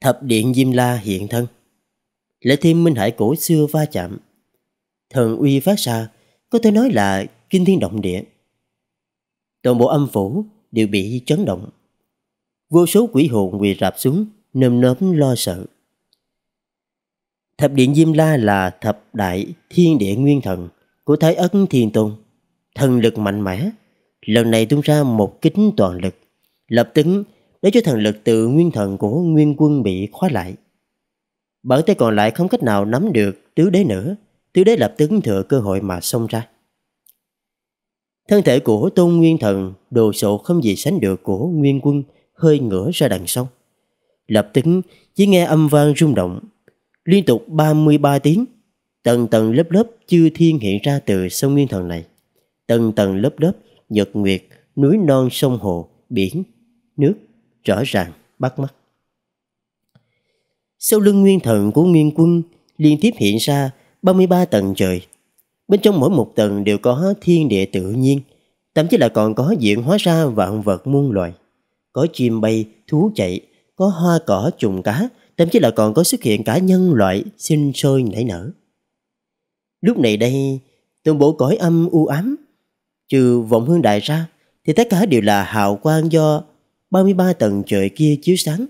Thập điện Diêm La hiện thân Lại thêm Minh Hải cổ xưa va chạm Thần uy phát ra Có thể nói là kinh thiên động địa Toàn bộ âm phủ đều bị chấn động Vô số quỷ hồn quỳ rạp xuống, nơm nớm lo sợ. Thập điện Diêm La là thập đại thiên địa nguyên thần của Thái Ấn Thiên Tôn. Thần lực mạnh mẽ, lần này tung ra một kính toàn lực, lập tức để cho thần lực tự nguyên thần của nguyên quân bị khóa lại. Bản tay còn lại không cách nào nắm được tứ đế nữa, tứ đế lập tức thừa cơ hội mà xông ra. Thân thể của tôn nguyên thần đồ sộ không gì sánh được của nguyên quân hơi ngửa ra đằng sau. Lập tức chỉ nghe âm vang rung động, liên tục 33 tiếng, tầng tầng lớp lớp chư thiên hiện ra từ sông Nguyên Thần này. Tầng tầng lớp lớp nhật nguyệt, núi non sông hồ, biển, nước rõ ràng bắt mắt. Sau lưng nguyên thần của nguyên quân liên tiếp hiện ra 33 tầng trời. Bên trong mỗi một tầng đều có thiên địa tự nhiên, thậm chí là còn có diện hóa ra vạn vật muôn loài có chim bay, thú chạy, có hoa cỏ trùng cá, thậm chí là còn có xuất hiện cả nhân loại sinh sôi nảy nở. Lúc này đây, toàn bộ cõi âm u ám, trừ vọng hương đại ra, thì tất cả đều là hào quang do 33 tầng trời kia chiếu sáng.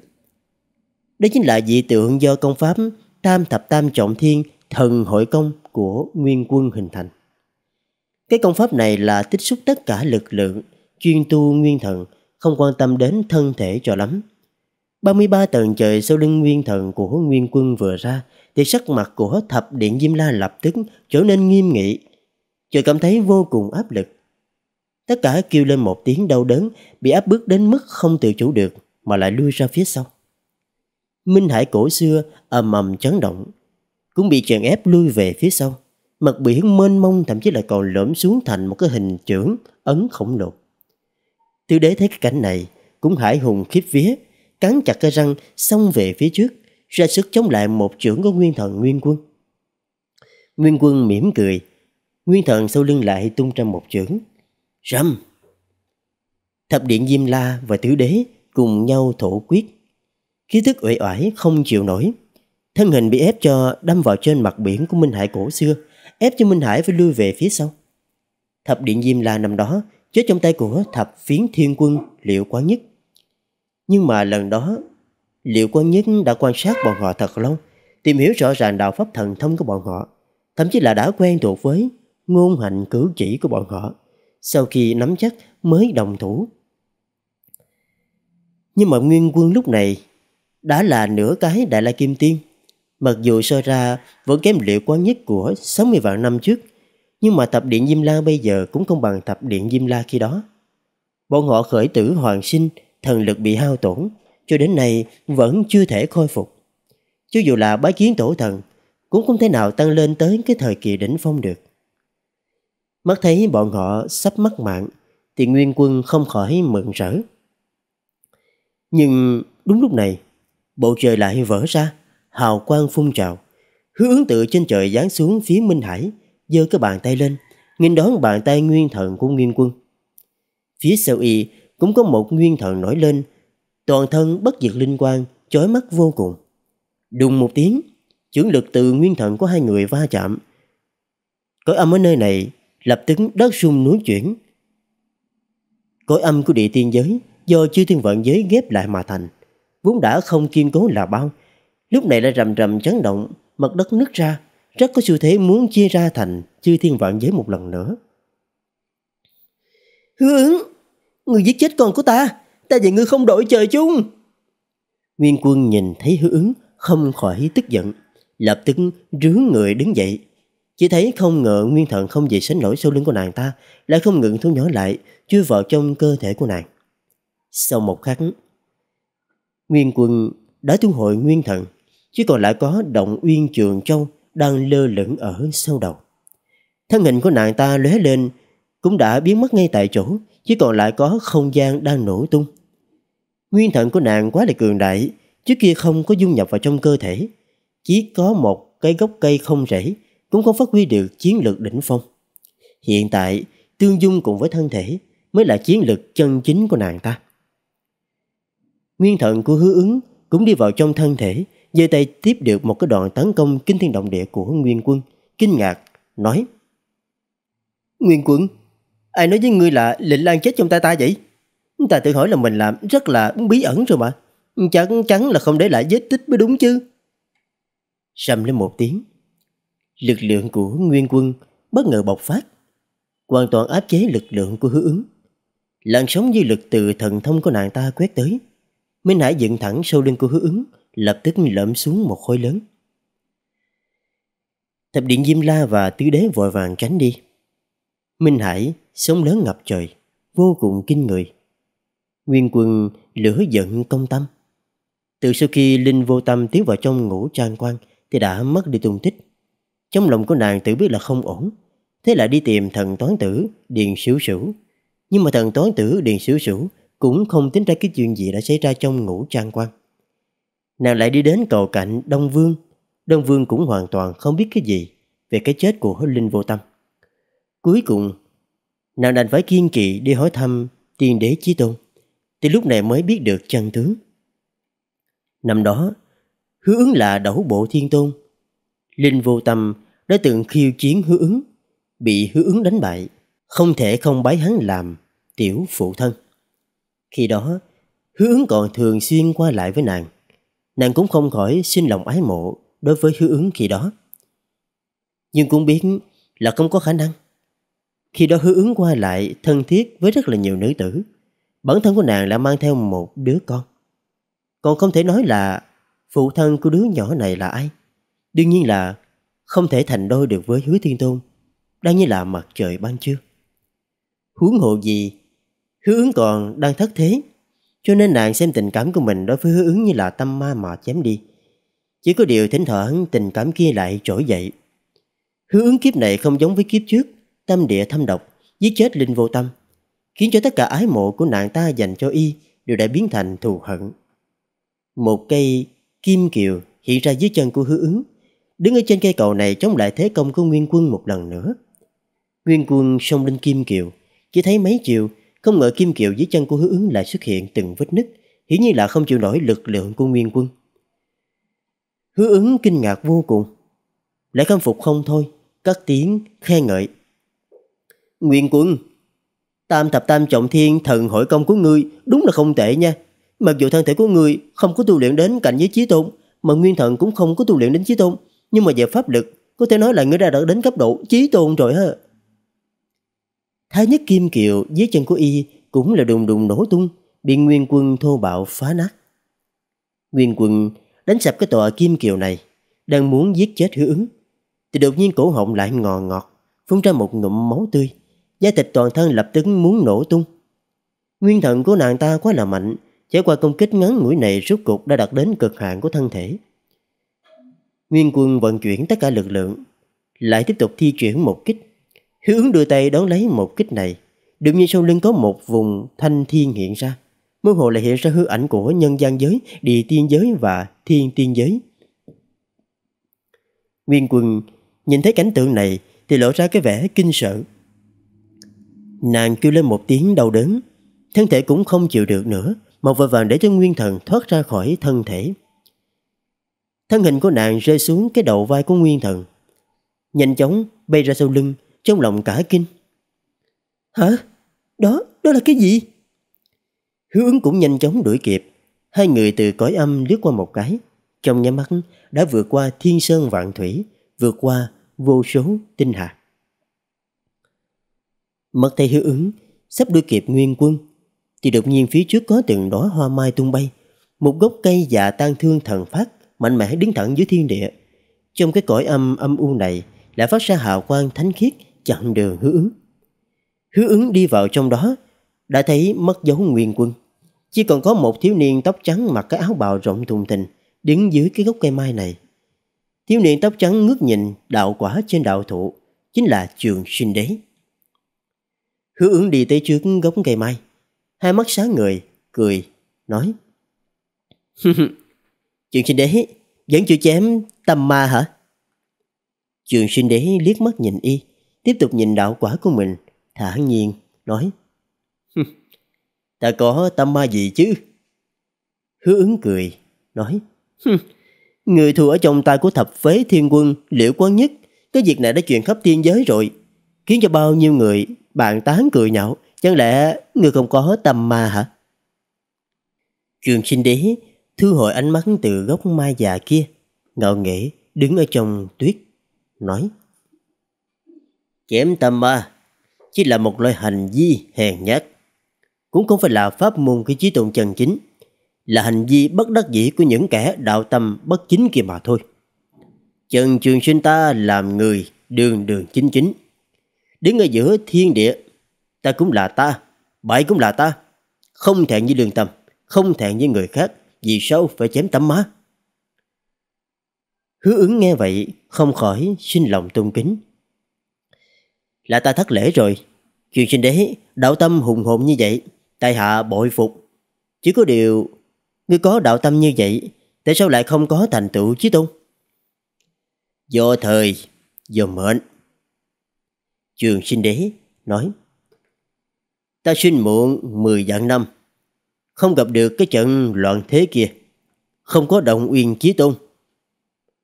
Đó chính là dị tượng do công pháp Tam Thập Tam Trọng Thiên Thần Hội Công của Nguyên Quân hình thành. Cái công pháp này là tích xúc tất cả lực lượng, chuyên tu nguyên thần, không quan tâm đến thân thể cho lắm. 33 tầng trời sau lưng nguyên thần của nguyên quân vừa ra thì sắc mặt của thập điện Diêm La lập tức trở nên nghiêm nghị. Trời cảm thấy vô cùng áp lực. Tất cả kêu lên một tiếng đau đớn bị áp bức đến mức không tự chủ được mà lại lui ra phía sau. Minh Hải cổ xưa ầm ầm chấn động cũng bị chèn ép lui về phía sau. Mặt biển mênh mông thậm chí là còn lõm xuống thành một cái hình trưởng ấn khổng lồ. Tứ đế thấy cái cảnh này cũng hải hùng khiếp vía, cắn chặt cái răng xông về phía trước, ra sức chống lại một trưởng của Nguyên Thần Nguyên Quân. Nguyên Quân mỉm cười, Nguyên Thần sau lưng lại tung ra một trưởng. râm Thập điện Diêm La và Tứ đế cùng nhau thổ quyết. Khí thức uể oải không chịu nổi, thân hình bị ép cho đâm vào trên mặt biển của Minh Hải cổ xưa, ép cho Minh Hải phải lui về phía sau. Thập điện Diêm La nằm đó, chết trong tay của thập phiến thiên quân Liệu Quán Nhất. Nhưng mà lần đó, Liệu Quán Nhất đã quan sát bọn họ thật lâu, tìm hiểu rõ ràng đạo pháp thần thông của bọn họ, thậm chí là đã quen thuộc với ngôn hành cử chỉ của bọn họ, sau khi nắm chắc mới đồng thủ. Nhưng mà Nguyên Quân lúc này đã là nửa cái Đại La Kim Tiên, mặc dù so ra vẫn kém Liệu Quán Nhất của 60 vạn năm trước – nhưng mà tập điện Diêm La bây giờ cũng không bằng tập điện Diêm La khi đó. Bọn họ khởi tử hoàn sinh, thần lực bị hao tổn, cho đến nay vẫn chưa thể khôi phục. Cho dù là bái kiến tổ thần, cũng không thể nào tăng lên tới cái thời kỳ đỉnh phong được. Mắt thấy bọn họ sắp mất mạng, thì Nguyên Quân không khỏi mừng rỡ. Nhưng đúng lúc này, bầu trời lại vỡ ra, hào quang phun trào. Hứa ứng tự trên trời giáng xuống phía Minh Hải – giơ cái bàn tay lên, nghênh đón bàn tay nguyên thần của Nguyên Quân. Phía sau y cũng có một nguyên thần nổi lên, toàn thân bất diệt linh quang, chói mắt vô cùng. Đùng một tiếng, chưởng lực từ nguyên thần của hai người va chạm. Cõi âm ở nơi này lập tức đất sung núi chuyển. Cõi âm của địa tiên giới do chư thiên vận giới ghép lại mà thành, vốn đã không kiên cố là bao, lúc này lại rầm rầm chấn động, mặt đất nứt ra, rất có xu thế muốn chia ra thành chư thiên vạn giới một lần nữa. Hứa ứng, người giết chết con của ta, ta và ngươi không đổi trời chung. Nguyên quân nhìn thấy hứa ứng không khỏi tức giận, lập tức rướng người đứng dậy. Chỉ thấy không ngờ Nguyên Thần không gì sánh lỗi sau lưng của nàng ta, lại không ngừng thu nhỏ lại, chui vào trong cơ thể của nàng. Sau một khắc, Nguyên Quân đã thu hồi Nguyên Thần, chỉ còn lại có Động Uyên Trường Châu đang lơ lửng ở sau đầu. Thân hình của nàng ta lóe lên, cũng đã biến mất ngay tại chỗ, chỉ còn lại có không gian đang nổ tung. Nguyên thần của nàng quá là cường đại, trước kia không có dung nhập vào trong cơ thể. Chỉ có một cái gốc cây không rễ, cũng không phát huy được chiến lược đỉnh phong. Hiện tại, tương dung cùng với thân thể mới là chiến lược chân chính của nàng ta. Nguyên thần của hứa ứng cũng đi vào trong thân thể, giơ tay tiếp được một cái đoạn tấn công kinh thiên động địa của Nguyên Quân, kinh ngạc, nói Nguyên Quân, ai nói với ngươi là lệnh lan chết trong tay ta vậy? Ta tự hỏi là mình làm rất là bí ẩn rồi mà, chắc chắn là không để lại vết tích mới đúng chứ. Sầm lên một tiếng, lực lượng của Nguyên Quân bất ngờ bộc phát, hoàn toàn áp chế lực lượng của hứa ứng. Làn sóng dư lực từ thần thông của nàng ta quét tới, Minh Hải dựng thẳng sâu lưng của hứa ứng, lập tức lõm xuống một khối lớn. Thập điện Diêm La và Tứ Đế vội vàng tránh đi. Minh Hải, sóng lớn ngập trời, vô cùng kinh người. Nguyên quân lửa giận công tâm. Từ sau khi Linh vô tâm tiến vào trong ngũ trang quan thì đã mất đi tung tích. Trong lòng của nàng tự biết là không ổn. Thế là đi tìm thần toán tử Điền Sửu Sửu. Nhưng mà thần toán tử Điền Sửu Sửu cũng không tính ra cái chuyện gì đã xảy ra trong ngũ trang quan. Nàng lại đi đến cầu cạnh Đông Vương Đông Vương cũng hoàn toàn không biết cái gì Về cái chết của Hối Linh vô tâm Cuối cùng Nàng đành phải kiên trì đi hỏi thăm Tiên đế Chí Tôn Thì lúc này mới biết được chân tướng Năm đó Hứa ứng là đẩu bộ thiên tôn Linh vô tâm đã từng khiêu chiến hứa ứng Bị hứa ứng đánh bại Không thể không bái hắn làm tiểu phụ thân Khi đó Hứa ứng còn thường xuyên qua lại với nàng nàng cũng không khỏi sinh lòng ái mộ đối với hứa ứng khi đó. Nhưng cũng biết là không có khả năng. Khi đó hứa ứng qua lại thân thiết với rất là nhiều nữ tử. Bản thân của nàng đã mang theo một đứa con. Còn không thể nói là phụ thân của đứa nhỏ này là ai. Đương nhiên là không thể thành đôi được với hứa thiên tôn. Đang như là mặt trời ban trưa. Huống hộ gì, hứa ứng còn đang thất thế cho nên nàng xem tình cảm của mình đối với hứa ứng như là tâm ma mà chém đi. Chỉ có điều thỉnh thoảng tình cảm kia lại trỗi dậy. Hứa ứng kiếp này không giống với kiếp trước, tâm địa thâm độc, giết chết linh vô tâm, khiến cho tất cả ái mộ của nàng ta dành cho y đều đã biến thành thù hận. Một cây kim kiều hiện ra dưới chân của hứa ứng, đứng ở trên cây cầu này chống lại thế công của Nguyên Quân một lần nữa. Nguyên Quân xông lên kim kiều, chỉ thấy mấy chiều không ngờ kim kiệu dưới chân của hứa ứng lại xuất hiện từng vết nứt, hiển nhiên là không chịu nổi lực lượng của nguyên quân. Hứa ứng kinh ngạc vô cùng, lại khâm phục không thôi, cất tiếng khen ngợi. Nguyên quân, tam thập tam trọng thiên thần hội công của ngươi đúng là không tệ nha. Mặc dù thân thể của ngươi không có tu luyện đến cảnh giới trí tôn, mà nguyên thần cũng không có tu luyện đến trí tôn, nhưng mà về pháp lực có thể nói là ngươi đã đạt đến cấp độ trí tôn rồi ha. Thái nhất Kim Kiều dưới chân của y cũng là đùng đùng nổ tung, bị Nguyên Quân thô bạo phá nát. Nguyên Quân đánh sập cái tòa Kim Kiều này, đang muốn giết chết hứa ứng. Thì đột nhiên cổ họng lại ngò ngọt, phun ra một ngụm máu tươi. da thịt toàn thân lập tức muốn nổ tung. Nguyên thần của nàng ta quá là mạnh, trải qua công kích ngắn mũi này rốt cuộc đã đạt đến cực hạn của thân thể. Nguyên quân vận chuyển tất cả lực lượng, lại tiếp tục thi chuyển một kích. Hứa ứng đưa tay đón lấy một kích này. Đột nhiên sau lưng có một vùng thanh thiên hiện ra. Mơ hồ lại hiện ra hư ảnh của nhân gian giới, địa tiên giới và thiên tiên giới. Nguyên quân nhìn thấy cảnh tượng này thì lộ ra cái vẻ kinh sợ. Nàng kêu lên một tiếng đau đớn, thân thể cũng không chịu được nữa, một vội vàng để cho nguyên thần thoát ra khỏi thân thể. Thân hình của nàng rơi xuống cái đầu vai của nguyên thần. Nhanh chóng bay ra sau lưng, trong lòng cả kinh. Hả? Đó, đó là cái gì? Hứa ứng cũng nhanh chóng đuổi kịp. Hai người từ cõi âm lướt qua một cái. Trong nháy mắt đã vượt qua thiên sơn vạn thủy, vượt qua vô số tinh hạt. Mất tay hứa ứng, sắp đuổi kịp nguyên quân. Thì đột nhiên phía trước có từng đóa hoa mai tung bay. Một gốc cây già tan thương thần phát, mạnh mẽ đứng thẳng dưới thiên địa. Trong cái cõi âm âm u này lại phát ra hào quang thánh khiết chặn đường hứa ứng. Hứa ứng đi vào trong đó, đã thấy mất dấu nguyên quân. Chỉ còn có một thiếu niên tóc trắng mặc cái áo bào rộng thùng thình, đứng dưới cái gốc cây mai này. Thiếu niên tóc trắng ngước nhìn đạo quả trên đạo thụ, chính là trường sinh đế. Hứa ứng đi tới trước gốc cây mai, hai mắt sáng người, cười, nói. trường sinh đế, vẫn chưa chém tâm ma hả? Trường sinh đế liếc mắt nhìn y, tiếp tục nhìn đạo quả của mình, thản nhiên, nói Ta có tâm ma gì chứ? Hứa ứng cười, nói Người thù ở trong tay của thập phế thiên quân, liễu quán nhất, cái việc này đã truyền khắp thiên giới rồi, khiến cho bao nhiêu người bàn tán cười nhạo. Chẳng lẽ người không có tâm ma hả? Trường sinh đế thu hồi ánh mắt từ gốc mai già kia, ngạo nghễ đứng ở trong tuyết, nói. Chém tâm ma chỉ là một loại hành vi hèn nhát, cũng không phải là pháp môn của trí tuệ chân chính, là hành vi bất đắc dĩ của những kẻ đạo tâm bất chính kia mà thôi. Trần Trường Sinh ta làm người đường đường chính chính, đứng ở giữa thiên địa, ta cũng là ta, bại cũng là ta, không thẹn với đường tâm, không thẹn với người khác, vì sao phải chém tâm má? Hứa ứng nghe vậy, không khỏi sinh lòng tôn kính, là ta thất lễ rồi. Chuyện sinh đế, đạo tâm hùng hồn như vậy, tại hạ bội phục. Chỉ có điều, ngươi có đạo tâm như vậy, tại sao lại không có thành tựu chí tôn? Do thời, do mệnh. Trường sinh đế nói, ta sinh muộn 10 vạn năm, không gặp được cái trận loạn thế kia, không có động uyên chí tôn.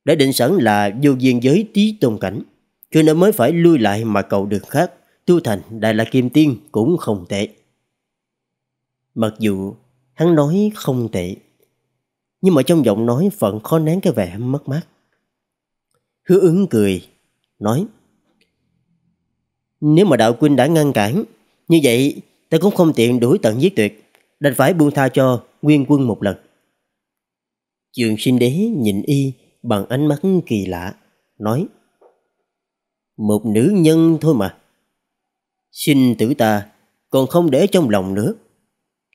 Đã định sẵn là vô duyên giới tí tôn cảnh cho nên mới phải lui lại mà cầu đường khác. Tu thành Đại La Kim Tiên cũng không tệ. Mặc dù hắn nói không tệ, nhưng mà trong giọng nói vẫn khó nén cái vẻ mất mát. Hứa ứng cười, nói Nếu mà đạo quân đã ngăn cản, như vậy ta cũng không tiện đuổi tận giết tuyệt, đành phải buông tha cho nguyên quân một lần. Trường sinh đế nhìn y bằng ánh mắt kỳ lạ, nói một nữ nhân thôi mà. xin tử ta còn không để trong lòng nữa.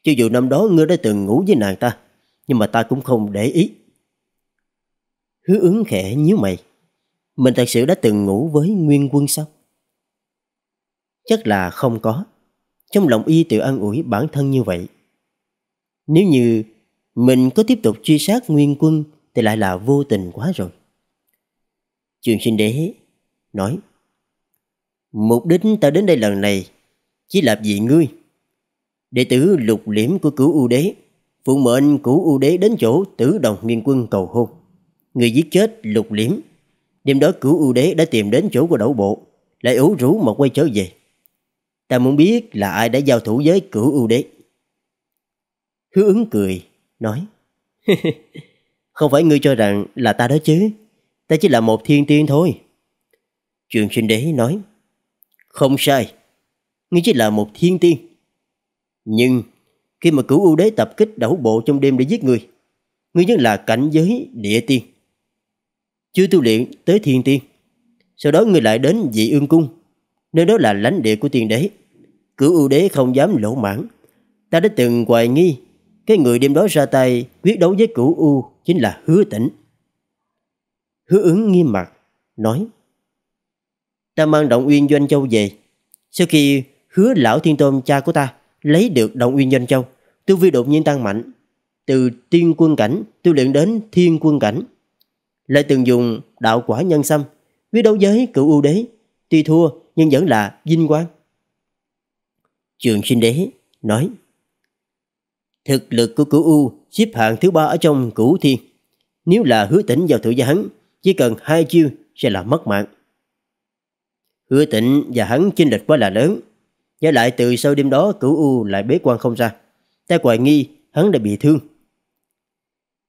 Cho dù năm đó ngươi đã từng ngủ với nàng ta, nhưng mà ta cũng không để ý. Hứa ứng khẽ nhíu mày. Mình thật sự đã từng ngủ với Nguyên Quân sao? Chắc là không có. Trong lòng y tự an ủi bản thân như vậy. Nếu như mình có tiếp tục truy sát Nguyên Quân thì lại là vô tình quá rồi. Trường sinh đế nói Mục đích ta đến đây lần này chỉ là vì ngươi. Đệ tử lục liễm của cửu U Đế, phụ mệnh cửu U Đế đến chỗ tử đồng nghiên quân cầu hôn. Người giết chết lục liễm. Đêm đó cửu U Đế đã tìm đến chỗ của đậu bộ, lại ủ rũ mà quay trở về. Ta muốn biết là ai đã giao thủ với cửu U Đế. Hứa ứng cười, nói. Không phải ngươi cho rằng là ta đó chứ. Ta chỉ là một thiên tiên thôi. Trường sinh đế nói. Không sai, ngươi chỉ là một thiên tiên. Nhưng khi mà cửu u đế tập kích đảo bộ trong đêm để giết ngươi, ngươi vẫn là cảnh giới địa tiên. Chưa tu luyện tới thiên tiên, sau đó ngươi lại đến dị ương cung, nơi đó là lãnh địa của tiên đế. Cửu u đế không dám lỗ mãn. Ta đã từng hoài nghi, cái người đêm đó ra tay quyết đấu với cửu u chính là hứa tỉnh. Hứa ứng nghiêm mặt, nói ta mang động uyên doanh châu về. Sau khi hứa lão thiên tôn cha của ta lấy được động uyên doanh châu, tu vi đột nhiên tăng mạnh. Từ tiên quân cảnh, tu luyện đến thiên quân cảnh. Lại từng dùng đạo quả nhân xâm, với đấu giới cựu ưu đế. Tuy thua nhưng vẫn là vinh quang. Trường sinh đế nói Thực lực của cửu U xếp hạng thứ ba ở trong cửu thiên. Nếu là hứa tỉnh vào thủ gia hắn, chỉ cần hai chiêu sẽ là mất mạng. Hứa tịnh và hắn chinh lệch quá là lớn. Với lại từ sau đêm đó cửu U lại bế quan không ra. Ta hoài nghi hắn đã bị thương.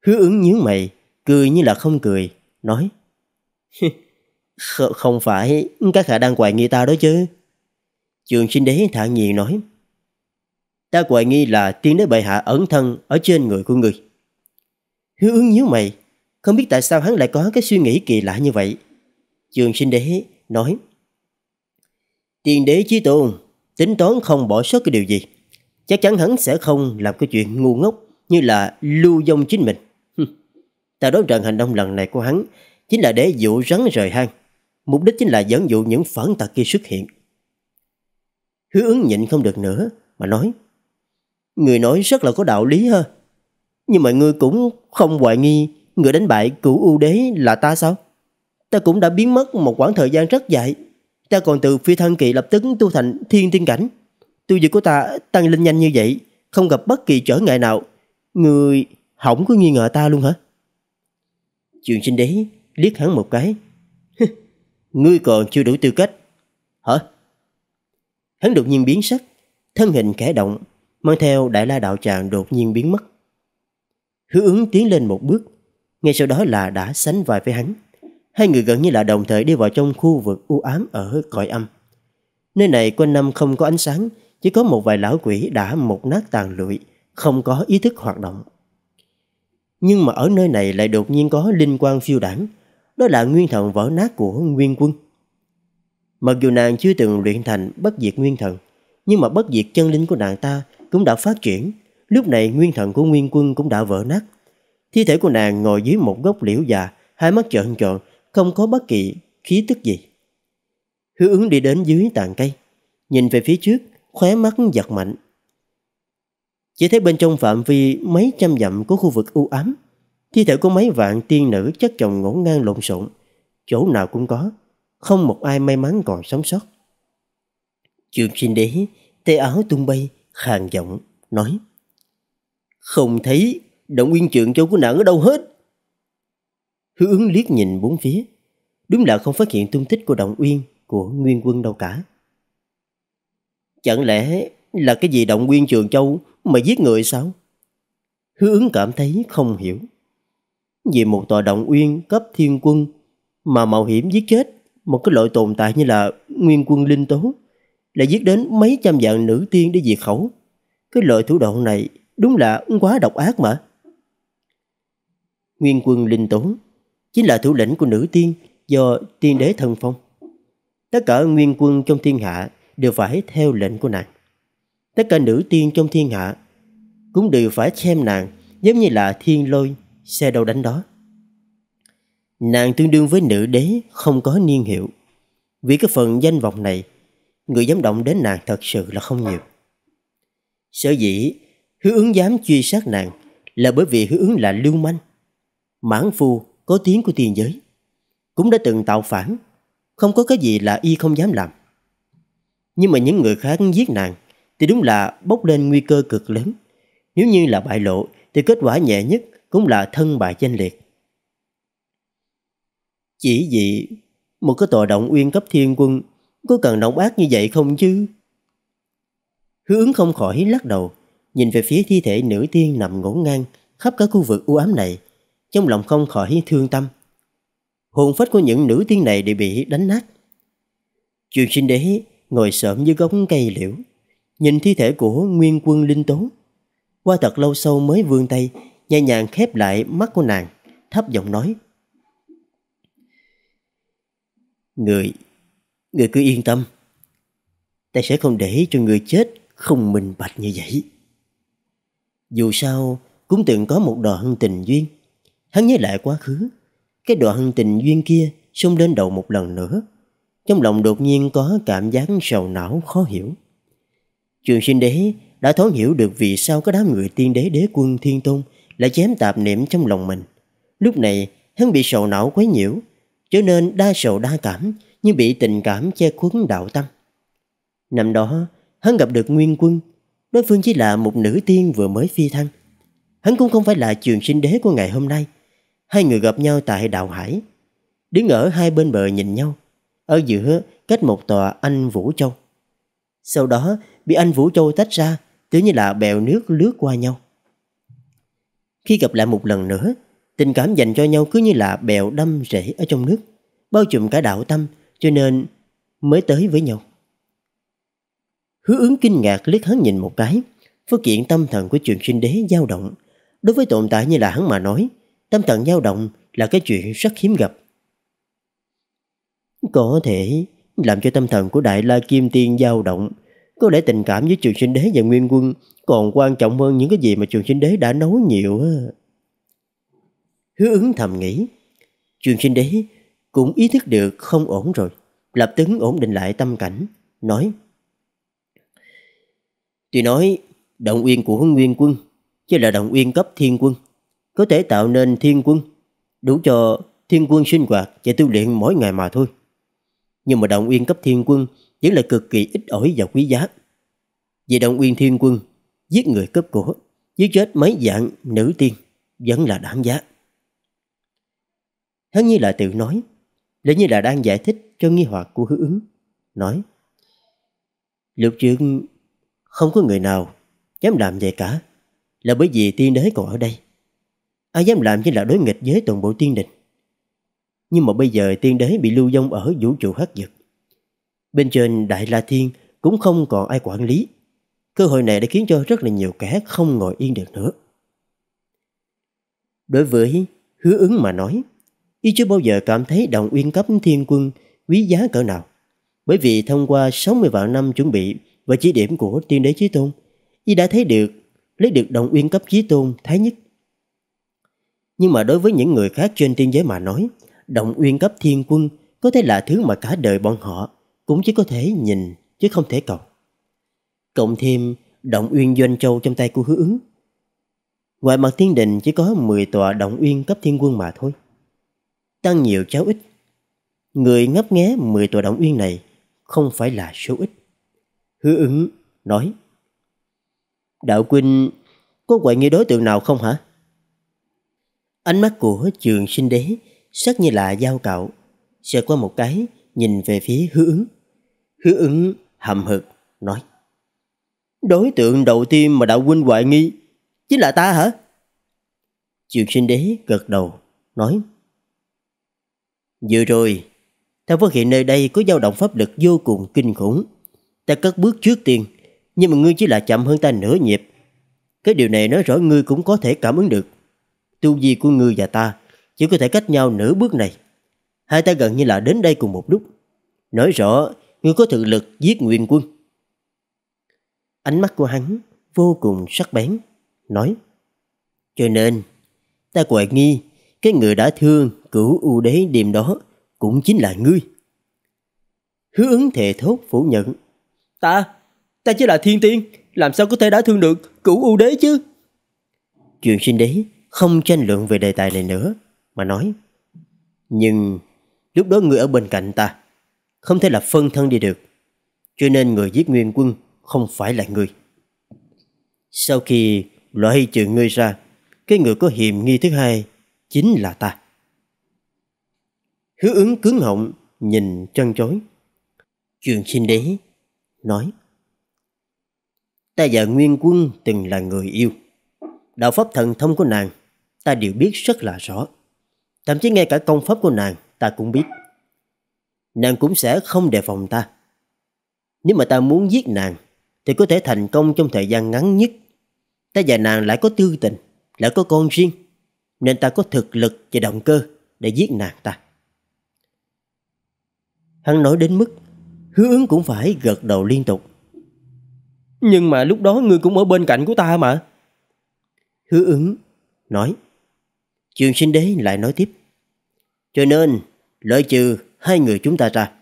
Hứa ứng nhíu mày, cười như là không cười, nói. không phải các hạ đang hoài nghi ta đó chứ. Trường sinh đế thản nhiên nói. Ta hoài nghi là tiên đế bệ hạ ẩn thân ở trên người của người. Hứa ứng nhíu mày, không biết tại sao hắn lại có cái suy nghĩ kỳ lạ như vậy. Trường sinh đế nói. Tiền đế chí tôn, tính toán không bỏ sót cái điều gì. Chắc chắn hắn sẽ không làm cái chuyện ngu ngốc như là lưu dông chính mình. Ta đối trận hành động lần này của hắn chính là để dụ rắn rời hang. Mục đích chính là dẫn dụ những phản tạc kia xuất hiện. Hứa ứng nhịn không được nữa mà nói. Người nói rất là có đạo lý ha. Nhưng mà người cũng không hoài nghi người đánh bại cửu ưu đế là ta sao? Ta cũng đã biến mất một quãng thời gian rất dài Ta còn từ phi thân kỳ lập tức tu thành thiên tiên cảnh. Tu vi của ta tăng lên nhanh như vậy, không gặp bất kỳ trở ngại nào. Người hỏng có nghi ngờ ta luôn hả? Trường sinh đế liếc hắn một cái. Ngươi còn chưa đủ tư cách. Hả? Hắn đột nhiên biến sắc, thân hình kẻ động, mang theo đại la đạo tràng đột nhiên biến mất. Hứa ứng tiến lên một bước, ngay sau đó là đã sánh vai với hắn. Hai người gần như là đồng thời đi vào trong khu vực u ám ở cõi âm. Nơi này quanh năm không có ánh sáng, chỉ có một vài lão quỷ đã một nát tàn lụi, không có ý thức hoạt động. Nhưng mà ở nơi này lại đột nhiên có linh quan phiêu đảng, đó là nguyên thần vỡ nát của nguyên quân. Mặc dù nàng chưa từng luyện thành bất diệt nguyên thần, nhưng mà bất diệt chân linh của nàng ta cũng đã phát triển. Lúc này nguyên thần của nguyên quân cũng đã vỡ nát. Thi thể của nàng ngồi dưới một gốc liễu già, hai mắt trợn tròn, không có bất kỳ khí tức gì. Hứa ứng đi đến dưới tàn cây, nhìn về phía trước, khóe mắt giật mạnh. Chỉ thấy bên trong phạm vi mấy trăm dặm của khu vực u ám, thi thể của mấy vạn tiên nữ chất chồng ngổn ngang lộn xộn, chỗ nào cũng có, không một ai may mắn còn sống sót. Trường sinh đế, tê áo tung bay, khàn giọng, nói Không thấy, động nguyên trượng châu của nàng ở đâu hết Hứa ứng liếc nhìn bốn phía. Đúng là không phát hiện tung tích của Động Uyên, của Nguyên Quân đâu cả. Chẳng lẽ là cái gì Động uyên Trường Châu mà giết người sao? Hứa ứng cảm thấy không hiểu. Vì một tòa Động Uyên cấp thiên quân mà mạo hiểm giết chết một cái loại tồn tại như là Nguyên Quân Linh Tố là giết đến mấy trăm vạn nữ tiên để diệt khẩu. Cái loại thủ đoạn này đúng là quá độc ác mà. Nguyên quân linh tố chính là thủ lĩnh của nữ tiên do tiên đế thân phong. Tất cả nguyên quân trong thiên hạ đều phải theo lệnh của nàng. Tất cả nữ tiên trong thiên hạ cũng đều phải xem nàng giống như là thiên lôi, xe đầu đánh đó. Nàng tương đương với nữ đế không có niên hiệu. Vì cái phần danh vọng này, người dám động đến nàng thật sự là không nhiều. Sở dĩ hứa ứng dám truy sát nàng là bởi vì hứa ứng là lưu manh. Mãn phu có tiếng của tiền giới, cũng đã từng tạo phản, không có cái gì là y không dám làm. Nhưng mà những người khác giết nàng thì đúng là bốc lên nguy cơ cực lớn. Nếu như là bại lộ thì kết quả nhẹ nhất cũng là thân bại danh liệt. Chỉ vì một cái tòa động uyên cấp thiên quân có cần động ác như vậy không chứ? Hứa ứng không khỏi lắc đầu, nhìn về phía thi thể nữ tiên nằm ngổn ngang khắp cả khu vực u ám này trong lòng không khỏi thương tâm. Hồn phách của những nữ tiên này đều bị đánh nát. Trường sinh đế ngồi sợm dưới gốc cây liễu, nhìn thi thể của nguyên quân linh tố. Qua thật lâu sau mới vươn tay, nhẹ nhàng khép lại mắt của nàng, thấp giọng nói. Người, người cứ yên tâm. Ta sẽ không để cho người chết không minh bạch như vậy. Dù sao, cũng từng có một đoạn tình duyên. Hắn nhớ lại quá khứ, cái đoạn tình duyên kia xông lên đầu một lần nữa. Trong lòng đột nhiên có cảm giác sầu não khó hiểu. Trường sinh đế đã thấu hiểu được vì sao có đám người tiên đế đế quân thiên tôn lại chém tạp niệm trong lòng mình. Lúc này, hắn bị sầu não quấy nhiễu, trở nên đa sầu đa cảm như bị tình cảm che khuất đạo tâm. Năm đó, hắn gặp được Nguyên Quân, đối phương chỉ là một nữ tiên vừa mới phi thăng. Hắn cũng không phải là trường sinh đế của ngày hôm nay, Hai người gặp nhau tại đảo Hải. Đứng ở hai bên bờ nhìn nhau. Ở giữa cách một tòa anh Vũ Châu. Sau đó bị anh Vũ Châu tách ra tựa như là bèo nước lướt qua nhau. Khi gặp lại một lần nữa, tình cảm dành cho nhau cứ như là bèo đâm rễ ở trong nước, bao trùm cả đạo tâm cho nên mới tới với nhau. Hứa ứng kinh ngạc liếc hắn nhìn một cái, phước kiện tâm thần của trường sinh đế dao động. Đối với tồn tại như là hắn mà nói, Tâm thần dao động là cái chuyện rất hiếm gặp. Có thể làm cho tâm thần của Đại La Kim Tiên dao động. Có lẽ tình cảm với trường sinh đế và nguyên quân còn quan trọng hơn những cái gì mà trường sinh đế đã nói nhiều. Hứa ứng thầm nghĩ. Trường sinh đế cũng ý thức được không ổn rồi. Lập tức ổn định lại tâm cảnh. Nói. Tuy nói động uyên của nguyên quân chứ là động uyên cấp thiên quân có thể tạo nên thiên quân, đủ cho thiên quân sinh hoạt và tu luyện mỗi ngày mà thôi. Nhưng mà động uyên cấp thiên quân vẫn là cực kỳ ít ỏi và quý giá. Vì động uyên thiên quân, giết người cấp cổ giết chết mấy dạng nữ tiên vẫn là đáng giá. Hắn như là tự nói, lẽ như là đang giải thích cho nghi hoặc của hứa ứng, nói Lục trượng không có người nào dám làm vậy cả, là bởi vì tiên đế còn ở đây. Ai dám làm chỉ là đối nghịch với toàn bộ tiên đình. Nhưng mà bây giờ tiên đế bị lưu vong ở vũ trụ hắc vực, Bên trên Đại La Thiên cũng không còn ai quản lý Cơ hội này đã khiến cho rất là nhiều kẻ không ngồi yên được nữa Đối với hứa ứng mà nói Y chưa bao giờ cảm thấy đồng uyên cấp thiên quân quý giá cỡ nào Bởi vì thông qua 60 vạn năm chuẩn bị và chỉ điểm của tiên đế chí tôn Y đã thấy được lấy được đồng uyên cấp chí tôn thái nhất nhưng mà đối với những người khác trên tiên giới mà nói, động uyên cấp thiên quân có thể là thứ mà cả đời bọn họ cũng chỉ có thể nhìn chứ không thể cầu. Cộng thêm động uyên doanh châu trong tay của hứa ứng. Ngoài mặt thiên đình chỉ có 10 tòa động uyên cấp thiên quân mà thôi. Tăng nhiều cháu ít. Người ngấp nghé 10 tòa động uyên này không phải là số ít. Hứa ứng nói Đạo Quynh có quậy nghi đối tượng nào không hả? Ánh mắt của trường sinh đế sắc như là dao cạo, sẽ qua một cái nhìn về phía hứa ứng. Hứa ứng hậm hực nói: "Đối tượng đầu tiên mà đạo huynh hoài nghi chính là ta hả?" Trường sinh đế gật đầu, nói: "Vừa rồi, ta phát hiện nơi đây có dao động pháp lực vô cùng kinh khủng. Ta cất bước trước tiên, nhưng mà ngươi chỉ là chậm hơn ta nửa nhịp. Cái điều này nói rõ ngươi cũng có thể cảm ứng được tu vi của ngươi và ta chỉ có thể cách nhau nửa bước này. Hai ta gần như là đến đây cùng một lúc. Nói rõ, ngươi có thực lực giết nguyên quân. Ánh mắt của hắn vô cùng sắc bén, nói Cho nên, ta hoài nghi cái người đã thương cửu u đế đêm đó cũng chính là ngươi. Hứa ứng thề thốt phủ nhận Ta, ta chỉ là thiên tiên, làm sao có thể đã thương được cửu u đế chứ? Chuyện sinh đế không tranh luận về đề tài này nữa mà nói nhưng lúc đó người ở bên cạnh ta không thể là phân thân đi được cho nên người giết nguyên quân không phải là người sau khi loại trừ ngươi ra cái người có hiềm nghi thứ hai chính là ta hứa ứng cứng họng nhìn trân trối trường sinh đế nói ta và nguyên quân từng là người yêu đạo pháp thần thông của nàng, ta đều biết rất là rõ. Thậm chí ngay cả công pháp của nàng, ta cũng biết. Nàng cũng sẽ không đề phòng ta. Nếu mà ta muốn giết nàng, thì có thể thành công trong thời gian ngắn nhất. Ta và nàng lại có tư tình, lại có con riêng, nên ta có thực lực và động cơ để giết nàng ta. Hắn nói đến mức Hứa ứng cũng phải gật đầu liên tục Nhưng mà lúc đó ngươi cũng ở bên cạnh của ta mà hứa ứng nói. Trường sinh đế lại nói tiếp. Cho nên, lợi trừ hai người chúng ta ra.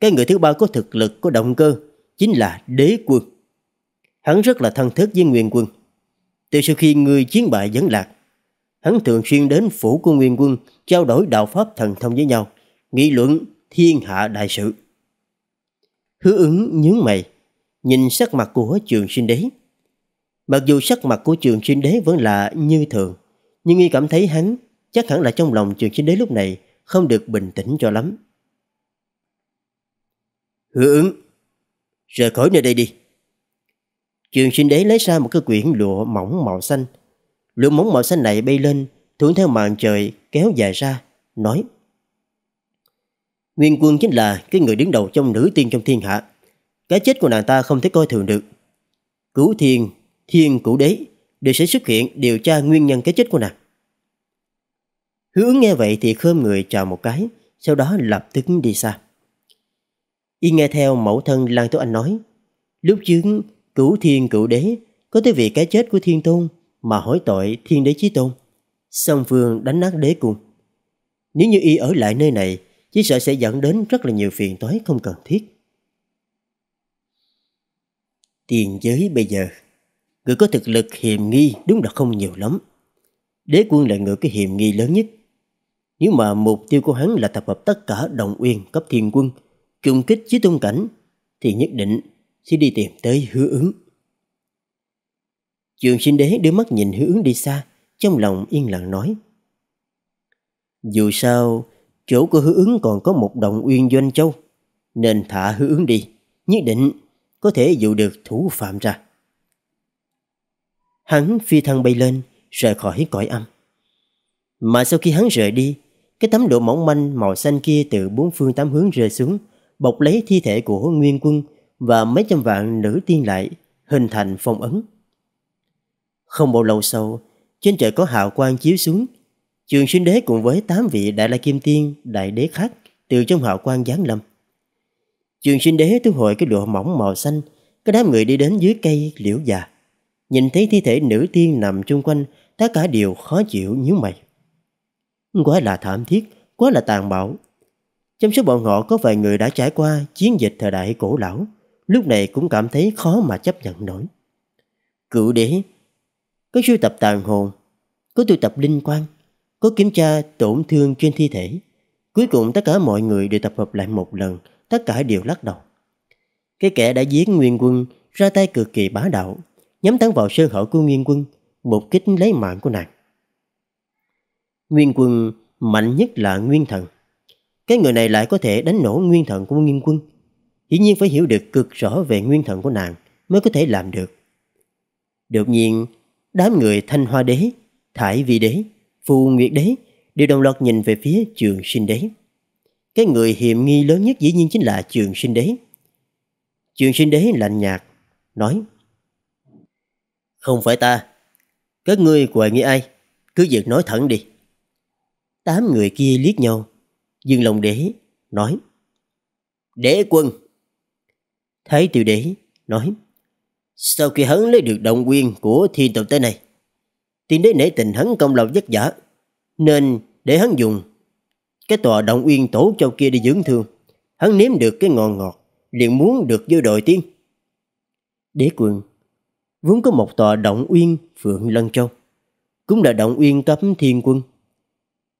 Cái người thứ ba có thực lực, có động cơ, chính là đế quân. Hắn rất là thân thiết với nguyên quân. Từ sau khi người chiến bại vẫn lạc, hắn thường xuyên đến phủ của nguyên quân trao đổi đạo pháp thần thông với nhau, nghị luận thiên hạ đại sự. Hứa ứng nhướng mày, nhìn sắc mặt của trường sinh đế. Mặc dù sắc mặt của trường sinh đế vẫn là như thường, nhưng y cảm thấy hắn chắc hẳn là trong lòng trường sinh đế lúc này không được bình tĩnh cho lắm. Hứa ứng, rời khỏi nơi đây đi. Trường sinh đế lấy ra một cái quyển lụa mỏng màu xanh. Lụa mỏng màu xanh này bay lên, thuận theo màn trời kéo dài ra, nói. Nguyên quân chính là cái người đứng đầu trong nữ tiên trong thiên hạ. Cái chết của nàng ta không thể coi thường được. Cứu thiên thiên cửu đế đều sẽ xuất hiện điều tra nguyên nhân cái chết của nàng. Hứa nghe vậy thì khơm người chào một cái, sau đó lập tức đi xa. Y nghe theo mẫu thân Lan Tố Anh nói, lúc chứng cửu thiên cửu đế có tới vì cái chết của thiên tôn mà hỏi tội thiên đế chí tôn. Song phương đánh nát đế cung. Nếu như y ở lại nơi này, chỉ sợ sẽ dẫn đến rất là nhiều phiền toái không cần thiết. Tiền giới bây giờ Người có thực lực hiềm nghi đúng là không nhiều lắm. Đế quân là người có hiềm nghi lớn nhất. Nếu mà mục tiêu của hắn là tập hợp tất cả đồng uyên cấp thiên quân, trùng kích chí tôn cảnh, thì nhất định sẽ đi tìm tới hứa ứng. Trường sinh đế đưa mắt nhìn hứa ứng đi xa, trong lòng yên lặng nói. Dù sao, chỗ của hứa ứng còn có một đồng uyên doanh châu, nên thả hứa ứng đi, nhất định có thể dụ được thủ phạm ra. Hắn phi thân bay lên Rời khỏi cõi âm Mà sau khi hắn rời đi Cái tấm lụa mỏng manh màu xanh kia Từ bốn phương tám hướng rơi xuống Bọc lấy thi thể của nguyên quân Và mấy trăm vạn nữ tiên lại Hình thành phong ấn Không bao lâu sau Trên trời có hào quang chiếu xuống Trường sinh đế cùng với tám vị đại la kim tiên Đại đế khác Từ trong hào quang giáng lâm Trường sinh đế thu hồi cái lụa mỏng màu xanh Cái đám người đi đến dưới cây liễu già Nhìn thấy thi thể nữ tiên nằm chung quanh, tất cả đều khó chịu nhíu mày. Quá là thảm thiết, quá là tàn bạo. Trong số bọn họ có vài người đã trải qua chiến dịch thời đại cổ lão, lúc này cũng cảm thấy khó mà chấp nhận nổi. Cựu đế, có sưu tập tàn hồn, có tụ tập linh quan, có kiểm tra tổn thương trên thi thể. Cuối cùng tất cả mọi người đều tập hợp lại một lần, tất cả đều lắc đầu. Cái kẻ đã giết nguyên quân ra tay cực kỳ bá đạo, nhắm thẳng vào sơ hở của Nguyên Quân, một kích lấy mạng của nàng. Nguyên Quân mạnh nhất là Nguyên Thần. Cái người này lại có thể đánh nổ Nguyên Thần của Nguyên Quân. Dĩ nhiên phải hiểu được cực rõ về Nguyên Thần của nàng mới có thể làm được. Đột nhiên, đám người Thanh Hoa Đế, Thải Vi Đế, Phù Nguyệt Đế đều đồng loạt nhìn về phía Trường Sinh Đế. Cái người hiểm nghi lớn nhất dĩ nhiên chính là Trường Sinh Đế. Trường Sinh Đế lạnh nhạt, nói không phải ta. Các ngươi quậy nghĩ ai? Cứ việc nói thẳng đi. Tám người kia liếc nhau. Dương Long Đế nói. Đế quân. thấy Tiểu Đế nói. Sau khi hắn lấy được động nguyên của thiên tộc tới này, tiên đế nể tình hắn công lao vất vả, nên để hắn dùng cái tòa động nguyên tổ châu kia đi dưỡng thương. Hắn nếm được cái ngọt ngọt, liền muốn được vô đội tiên. Đế quân vốn có một tòa động uyên Phượng Lân Châu, cũng là động uyên tấm thiên quân.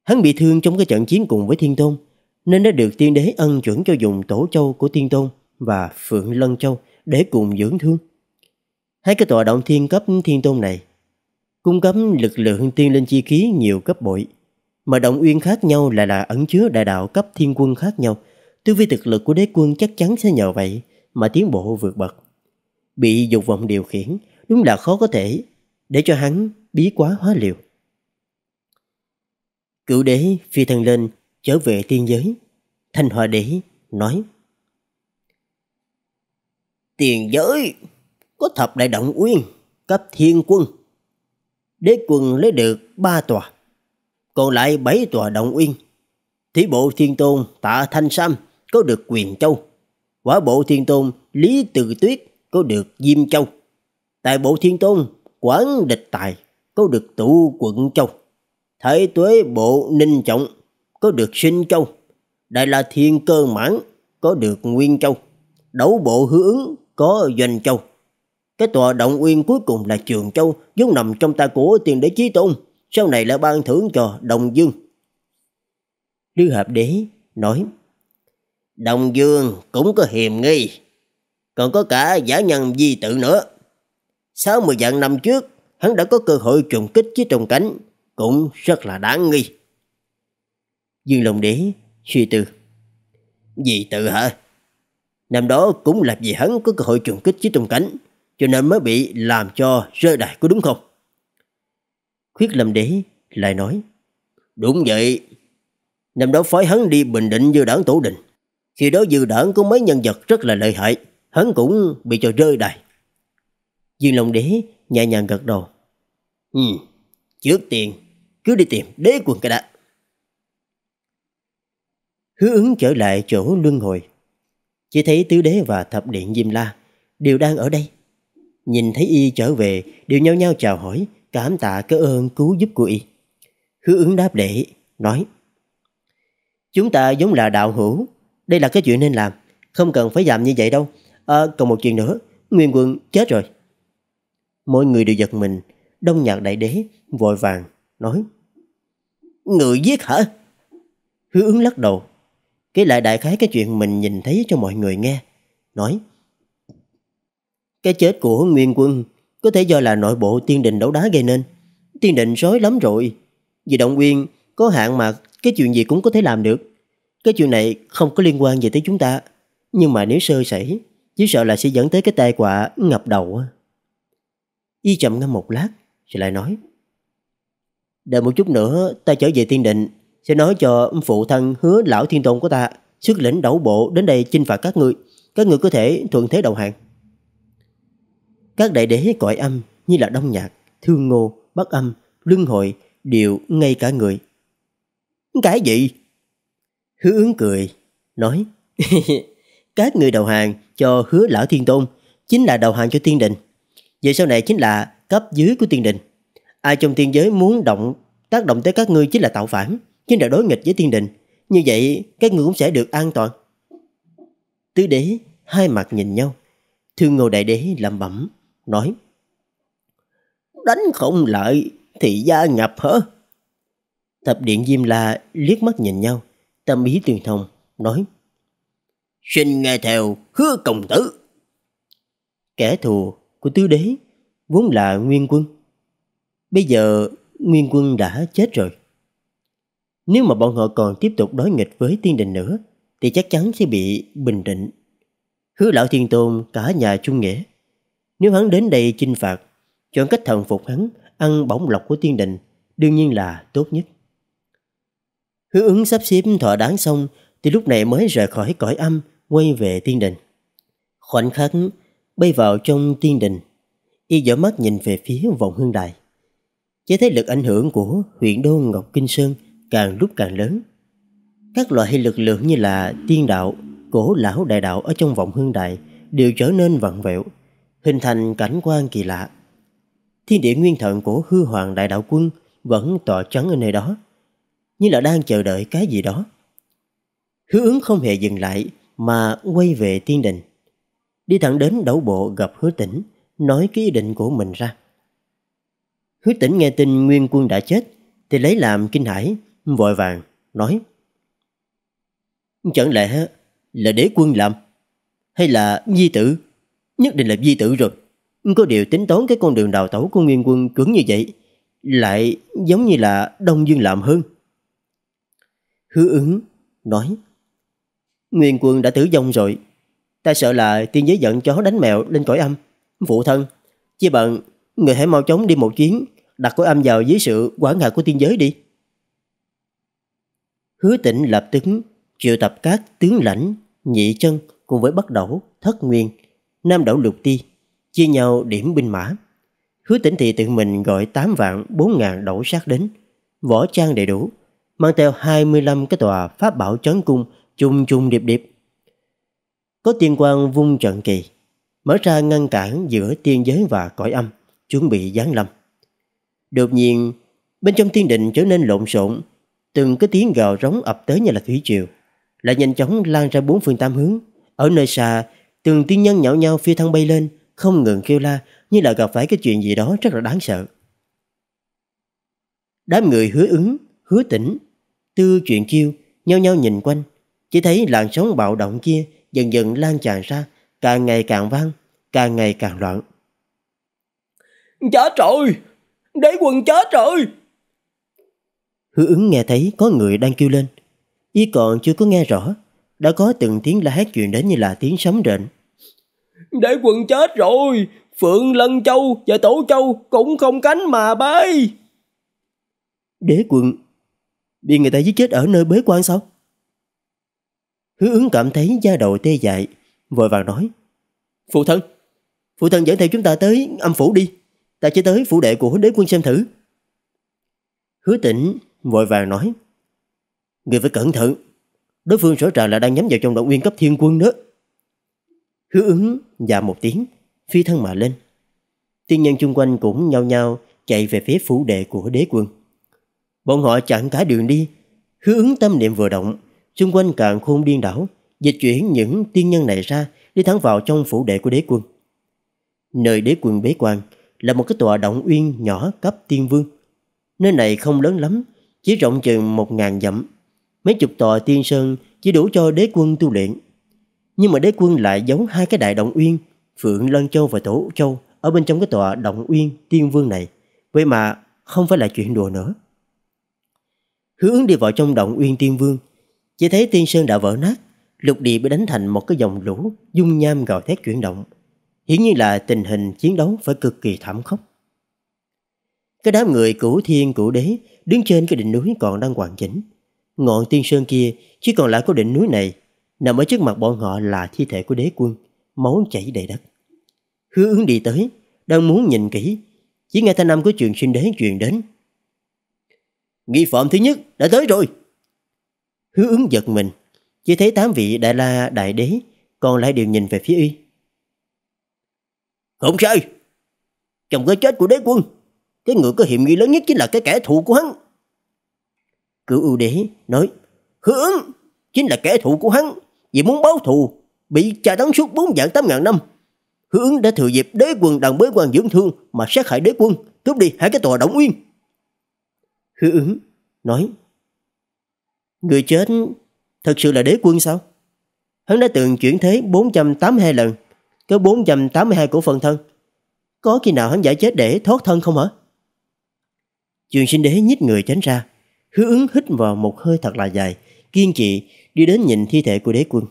Hắn bị thương trong cái trận chiến cùng với Thiên Tôn, nên đã được tiên đế ân chuẩn cho dùng tổ châu của Thiên Tôn và Phượng Lân Châu để cùng dưỡng thương. Hai cái tòa động thiên cấp Thiên Tôn này cung cấp lực lượng tiên linh chi khí nhiều cấp bội, mà động uyên khác nhau lại là ẩn chứa đại đạo cấp thiên quân khác nhau. Tư vi thực lực của đế quân chắc chắn sẽ nhờ vậy mà tiến bộ vượt bậc. Bị dục vọng điều khiển, đúng là khó có thể để cho hắn bí quá hóa liều. Cựu đế phi thân lên trở về tiên giới. Thanh hòa đế nói Tiền giới có thập đại động uyên cấp thiên quân. Đế quân lấy được ba tòa. Còn lại bảy tòa động uyên. Thí bộ thiên tôn tạ thanh sam có được quyền châu. Quả bộ thiên tôn Lý Từ Tuyết có được Diêm Châu. Tại bộ thiên tôn, quán địch tài, có được tụ quận châu. Thái tuế bộ ninh trọng, có được sinh châu. Đại là thiên cơ mãn, có được nguyên châu. Đấu bộ hứa ứng, có doanh châu. Cái tòa động uyên cuối cùng là trường châu, vốn nằm trong tay của tiền đế chí tôn. Sau này là ban thưởng cho Đồng Dương. Lưu Hợp Đế nói, Đồng Dương cũng có hiềm nghi, còn có cả giả nhân di tự nữa. 60 vạn năm trước, hắn đã có cơ hội trùng kích với trùng cánh, cũng rất là đáng nghi. Dương Long Đế suy tư. Vì tự hả? Năm đó cũng là vì hắn có cơ hội trùng kích với trùng cánh, cho nên mới bị làm cho rơi đài có đúng không? Khuyết Lâm Đế lại nói. Đúng vậy. Năm đó phái hắn đi Bình Định dư đảng tổ đình. Khi đó dư đảng có mấy nhân vật rất là lợi hại. Hắn cũng bị cho rơi đài. Dương Long Đế nhẹ nhàng gật đầu. Ừ, trước tiền, cứ đi tìm đế quần cái đã. Hứa ứng trở lại chỗ luân hồi. Chỉ thấy tứ đế và thập điện Diêm La đều đang ở đây. Nhìn thấy y trở về, đều nhau nhau chào hỏi, cảm tạ cơ ơn cứu giúp của y. Hứa ứng đáp lễ, nói Chúng ta giống là đạo hữu, đây là cái chuyện nên làm, không cần phải làm như vậy đâu. À, còn một chuyện nữa, Nguyên Quân chết rồi. Mọi người đều giật mình Đông nhạc đại đế vội vàng Nói Người giết hả Hứa ứng lắc đầu Kể lại đại khái cái chuyện mình nhìn thấy cho mọi người nghe Nói Cái chết của Nguyên Quân Có thể do là nội bộ tiên đình đấu đá gây nên Tiên định rối lắm rồi Vì động viên có hạn mà Cái chuyện gì cũng có thể làm được Cái chuyện này không có liên quan gì tới chúng ta Nhưng mà nếu sơ sẩy Chỉ sợ là sẽ dẫn tới cái tai họa ngập đầu á Y chậm ngâm một lát, rồi lại nói. Đợi một chút nữa ta trở về tiên định, sẽ nói cho phụ thân hứa lão thiên tôn của ta xuất lĩnh đấu bộ đến đây chinh phạt các ngươi. Các ngươi có thể thuận thế đầu hàng. Các đại đế cõi âm như là Đông Nhạc, Thương Ngô, Bắc Âm, lưng Hội đều ngay cả người. Cái gì? Hứa ứng cười, nói các người đầu hàng cho hứa lão thiên tôn chính là đầu hàng cho tiên định. Vậy sau này chính là cấp dưới của tiên đình. Ai trong tiên giới muốn động tác động tới các ngươi chính là tạo phản, chính là đối nghịch với tiên đình. Như vậy các ngươi cũng sẽ được an toàn. Tứ đế hai mặt nhìn nhau. Thương Ngô Đại Đế lẩm bẩm, nói Đánh không lợi thì gia nhập hả? Thập Điện Diêm La liếc mắt nhìn nhau, tâm ý truyền thông, nói Xin nghe theo hứa công tử. Kẻ thù của tứ đế vốn là Nguyên Quân. Bây giờ Nguyên Quân đã chết rồi. Nếu mà bọn họ còn tiếp tục đối nghịch với tiên đình nữa thì chắc chắn sẽ bị bình định. Hứa lão thiên tôn cả nhà trung nghĩa. Nếu hắn đến đây chinh phạt, chọn cách thần phục hắn, ăn bổng lộc của tiên đình đương nhiên là tốt nhất. Hứa ứng sắp xếp thỏa đáng xong thì lúc này mới rời khỏi cõi âm quay về tiên đình. Khoảnh khắc bay vào trong tiên đình. Y dõi mắt nhìn về phía vòng hương đài. chế thấy lực ảnh hưởng của huyện đô Ngọc Kinh Sơn càng lúc càng lớn. Các loại lực lượng như là tiên đạo, cổ lão đại đạo ở trong vòng hương đài đều trở nên vặn vẹo, hình thành cảnh quan kỳ lạ. Thiên địa nguyên thận của hư hoàng đại đạo quân vẫn tỏa trắng ở nơi đó, như là đang chờ đợi cái gì đó. Hứa ứng không hề dừng lại mà quay về tiên đình đi thẳng đến đấu bộ gặp hứa tĩnh, nói cái ý định của mình ra. Hứa tĩnh nghe tin Nguyên Quân đã chết, thì lấy làm kinh hãi, vội vàng, nói. Chẳng lẽ là đế quân làm? Hay là di tử? Nhất định là di tử rồi. Có điều tính toán cái con đường đào tẩu của Nguyên Quân cứng như vậy, lại giống như là Đông Dương làm hơn. Hứa ứng, nói. Nguyên Quân đã tử vong rồi, Ta sợ là tiên giới giận chó đánh mèo lên cõi âm. Phụ thân, chi bận, người hãy mau chóng đi một chuyến, đặt cõi âm vào dưới sự quản hạt của tiên giới đi. Hứa tỉnh lập tức triệu tập các tướng lãnh, nhị chân cùng với bắt đẩu, thất nguyên, nam đảo lục ti, chia nhau điểm binh mã. Hứa tỉnh thì tự mình gọi 8 vạn 4 ngàn đẩu sát đến, võ trang đầy đủ, mang theo 25 cái tòa pháp bảo chấn cung chung chung điệp điệp có tiên quan vung trận kỳ, mở ra ngăn cản giữa tiên giới và cõi âm, chuẩn bị giáng lâm. Đột nhiên, bên trong thiên định trở nên lộn xộn, từng cái tiếng gào rống ập tới như là thủy triều, lại nhanh chóng lan ra bốn phương tám hướng. Ở nơi xa, từng tiên nhân nhạo nhau phi thân bay lên, không ngừng kêu la như là gặp phải cái chuyện gì đó rất là đáng sợ. Đám người hứa ứng, hứa tỉnh, tư chuyện kêu, nhau nhau nhìn quanh, chỉ thấy làn sóng bạo động kia dần dần lan tràn ra, càng ngày càng vang, càng ngày càng loạn. Chết rồi! Đế quần chết rồi! Hứa ứng nghe thấy có người đang kêu lên. Y còn chưa có nghe rõ, đã có từng tiếng la hét chuyện đến như là tiếng sấm rền. Đế quần chết rồi! Phượng Lân Châu và Tổ Châu cũng không cánh mà bay! Đế quần bị người ta giết chết ở nơi bế quan sao? Hứa ứng cảm thấy da đầu tê dại, vội vàng nói. Phụ thân, phụ thân dẫn theo chúng ta tới âm phủ đi. Ta sẽ tới phủ đệ của đế quân xem thử. Hứa tỉnh vội vàng nói. Người phải cẩn thận, đối phương rõ ràng là đang nhắm vào trong động nguyên cấp thiên quân đó. Hứa ứng dạ một tiếng, phi thân mà lên. Tiên nhân chung quanh cũng nhau nhau chạy về phía phủ đệ của đế quân. Bọn họ chặn cả đường đi, hứa ứng tâm niệm vừa động, Xung quanh càng khôn điên đảo Dịch chuyển những tiên nhân này ra Đi thẳng vào trong phủ đệ của đế quân Nơi đế quân bế quan Là một cái tòa động uyên nhỏ cấp tiên vương Nơi này không lớn lắm Chỉ rộng chừng một ngàn dặm Mấy chục tòa tiên sơn Chỉ đủ cho đế quân tu luyện Nhưng mà đế quân lại giống hai cái đại động uyên Phượng Lân Châu và Tổ Châu Ở bên trong cái tòa động uyên tiên vương này Vậy mà không phải là chuyện đùa nữa hướng đi vào trong động uyên tiên vương chỉ thấy tiên sơn đã vỡ nát, lục địa bị đánh thành một cái dòng lũ dung nham gào thét chuyển động. Hiển nhiên là tình hình chiến đấu phải cực kỳ thảm khốc. Cái đám người cửu thiên cửu đế đứng trên cái đỉnh núi còn đang hoàn chỉnh. Ngọn tiên sơn kia chỉ còn lại có đỉnh núi này, nằm ở trước mặt bọn họ là thi thể của đế quân, máu chảy đầy đất. Hứa ứng đi tới, đang muốn nhìn kỹ, chỉ nghe thanh âm của truyền sinh đế truyền đến. Nghi phạm thứ nhất đã tới rồi. Hứa ứng giật mình, chỉ thấy tám vị đại la đại đế, còn lại đều nhìn về phía y. Không sai, trong cái chết của đế quân, cái người có hiểm nghi lớn nhất chính là cái kẻ thù của hắn. Cửu ưu đế nói, hứa ứng chính là kẻ thù của hắn, vì muốn báo thù, bị tra tấn suốt 4 vạn 8 ngàn năm. Hứa ứng đã thừa dịp đế quân đang bế quan dưỡng thương mà sát hại đế quân, cướp đi hai cái tòa động uyên. Hứa ứng nói, Người chết thật sự là đế quân sao? Hắn đã từng chuyển thế 482 lần, có 482 cổ phần thân. Có khi nào hắn giải chết để thoát thân không hả? Trường sinh đế nhích người tránh ra, hứa ứng hít vào một hơi thật là dài, kiên trì đi đến nhìn thi thể của đế quân.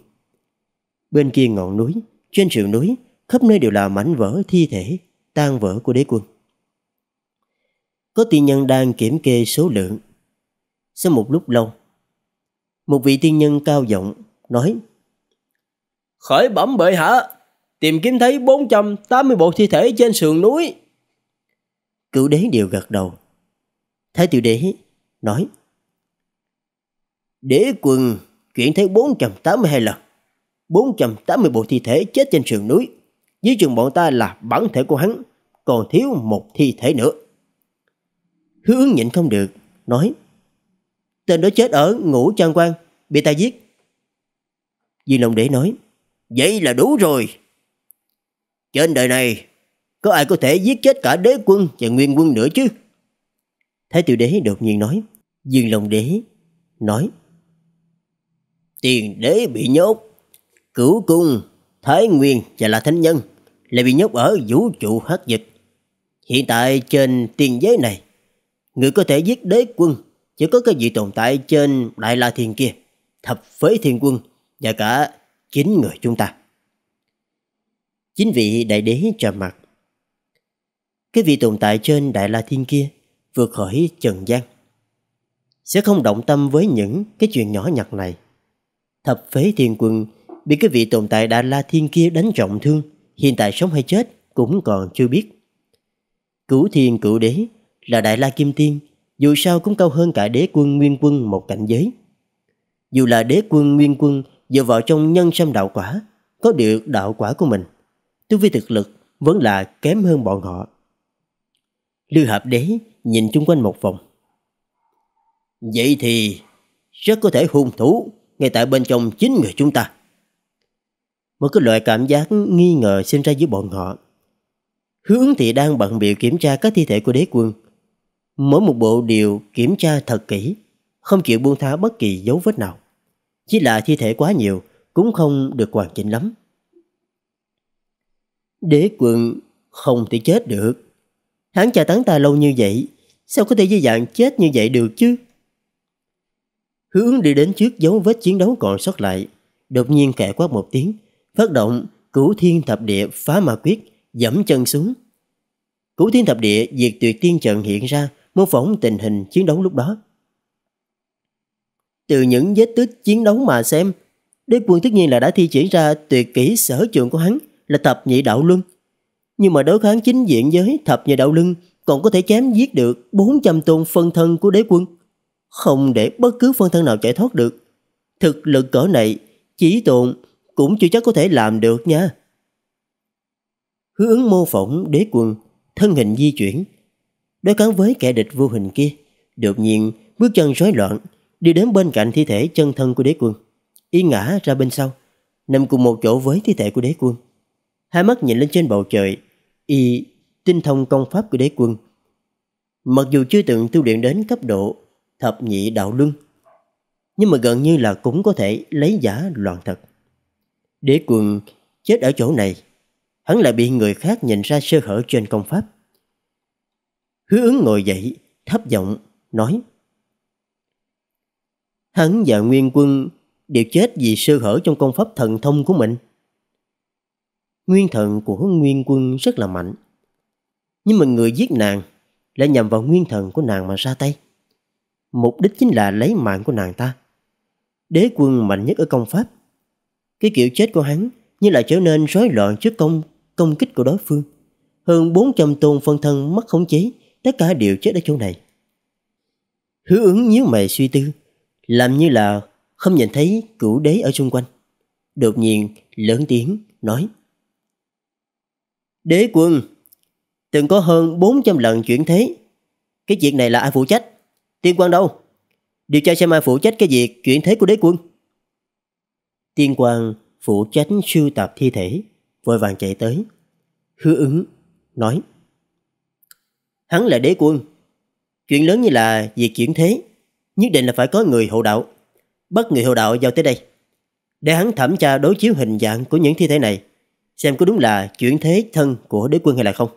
Bên kia ngọn núi, trên sườn núi, khắp nơi đều là mảnh vỡ thi thể, tan vỡ của đế quân. Có tiên nhân đang kiểm kê số lượng. Sau một lúc lâu, một vị tiên nhân cao giọng nói Khởi bẩm bệ hạ, tìm kiếm thấy 480 bộ thi thể trên sườn núi. Cửu đế đều gật đầu. Thái tiểu đế nói Đế quân chuyển thấy 482 lần 480 bộ thi thể chết trên sườn núi Dưới trường bọn ta là bản thể của hắn Còn thiếu một thi thể nữa hướng ứng nhịn không được Nói Tên đó chết ở ngũ trang quan Bị ta giết Di Long Đế nói Vậy là đủ rồi Trên đời này Có ai có thể giết chết cả đế quân và nguyên quân nữa chứ Thái tiểu đế đột nhiên nói Dương Long Đế nói Tiền đế bị nhốt Cửu cung Thái Nguyên và là thánh nhân Lại bị nhốt ở vũ trụ hắc dịch Hiện tại trên tiền giới này Người có thể giết đế quân chỉ có cái vị tồn tại trên Đại La Thiên kia, thập phế thiên quân và cả chín người chúng ta. Chính vị đại đế trầm mặt. Cái vị tồn tại trên Đại La Thiên kia vượt khỏi trần gian. Sẽ không động tâm với những cái chuyện nhỏ nhặt này. Thập phế thiên quân bị cái vị tồn tại Đại La Thiên kia đánh trọng thương, hiện tại sống hay chết cũng còn chưa biết. Cửu thiên cửu đế là Đại La Kim Tiên dù sao cũng cao hơn cả đế quân nguyên quân một cảnh giới. Dù là đế quân nguyên quân dựa vào trong nhân sâm đạo quả, có được đạo quả của mình, tu vi thực lực vẫn là kém hơn bọn họ. Lưu Hợp Đế nhìn chung quanh một vòng. Vậy thì rất có thể hung thủ ngay tại bên trong chính người chúng ta. Một cái loại cảm giác nghi ngờ sinh ra giữa bọn họ. Hướng thì đang bận bịu kiểm tra các thi thể của đế quân. Mỗi một bộ đều kiểm tra thật kỹ, không chịu buông tha bất kỳ dấu vết nào. Chỉ là thi thể quá nhiều, cũng không được hoàn chỉnh lắm. Đế quận không thể chết được. Hắn chờ tán ta lâu như vậy, sao có thể dễ dàng chết như vậy được chứ? Hướng đi đến trước dấu vết chiến đấu còn sót lại, đột nhiên kẻ quát một tiếng, phát động cửu thiên thập địa phá ma quyết, dẫm chân xuống. Cửu thiên thập địa diệt tuyệt tiên trận hiện ra, mô phỏng tình hình chiến đấu lúc đó. Từ những vết tích chiến đấu mà xem, đế quân tất nhiên là đã thi triển ra tuyệt kỹ sở trường của hắn là thập nhị đạo luân. Nhưng mà đối kháng chính diện với thập nhị đạo luân còn có thể chém giết được 400 tôn phân thân của đế quân. Không để bất cứ phân thân nào chạy thoát được. Thực lực cỡ này, chỉ tồn cũng chưa chắc có thể làm được nha. Hứa ứng mô phỏng đế quân, thân hình di chuyển, đối kháng với kẻ địch vô hình kia. Đột nhiên, bước chân rối loạn, đi đến bên cạnh thi thể chân thân của đế quân. Y ngã ra bên sau, nằm cùng một chỗ với thi thể của đế quân. Hai mắt nhìn lên trên bầu trời, y tinh thông công pháp của đế quân. Mặc dù chưa từng tu luyện đến cấp độ thập nhị đạo luân, nhưng mà gần như là cũng có thể lấy giả loạn thật. Đế quân chết ở chỗ này, hắn lại bị người khác nhận ra sơ hở trên công pháp. Hứa ứng ngồi dậy, thấp giọng, nói Hắn và Nguyên Quân đều chết vì sơ hở trong công pháp thần thông của mình. Nguyên thần của Nguyên Quân rất là mạnh. Nhưng mà người giết nàng lại nhằm vào nguyên thần của nàng mà ra tay. Mục đích chính là lấy mạng của nàng ta. Đế quân mạnh nhất ở công pháp. Cái kiểu chết của hắn như là trở nên rối loạn trước công công kích của đối phương. Hơn 400 tôn phân thân mất khống chế tất cả đều chết ở chỗ này. Hứa ứng nhíu mày suy tư, làm như là không nhìn thấy cửu đế ở xung quanh. Đột nhiên lớn tiếng nói Đế quân Từng có hơn 400 lần chuyển thế Cái việc này là ai phụ trách Tiên quan đâu Điều tra xem ai phụ trách cái việc chuyển thế của đế quân Tiên quan phụ trách sưu tập thi thể Vội vàng chạy tới Hứa ứng Nói Hắn là đế quân. Chuyện lớn như là việc chuyển thế, nhất định là phải có người hộ đạo. Bắt người hộ đạo giao tới đây. Để hắn thẩm tra đối chiếu hình dạng của những thi thể này, xem có đúng là chuyển thế thân của đế quân hay là không.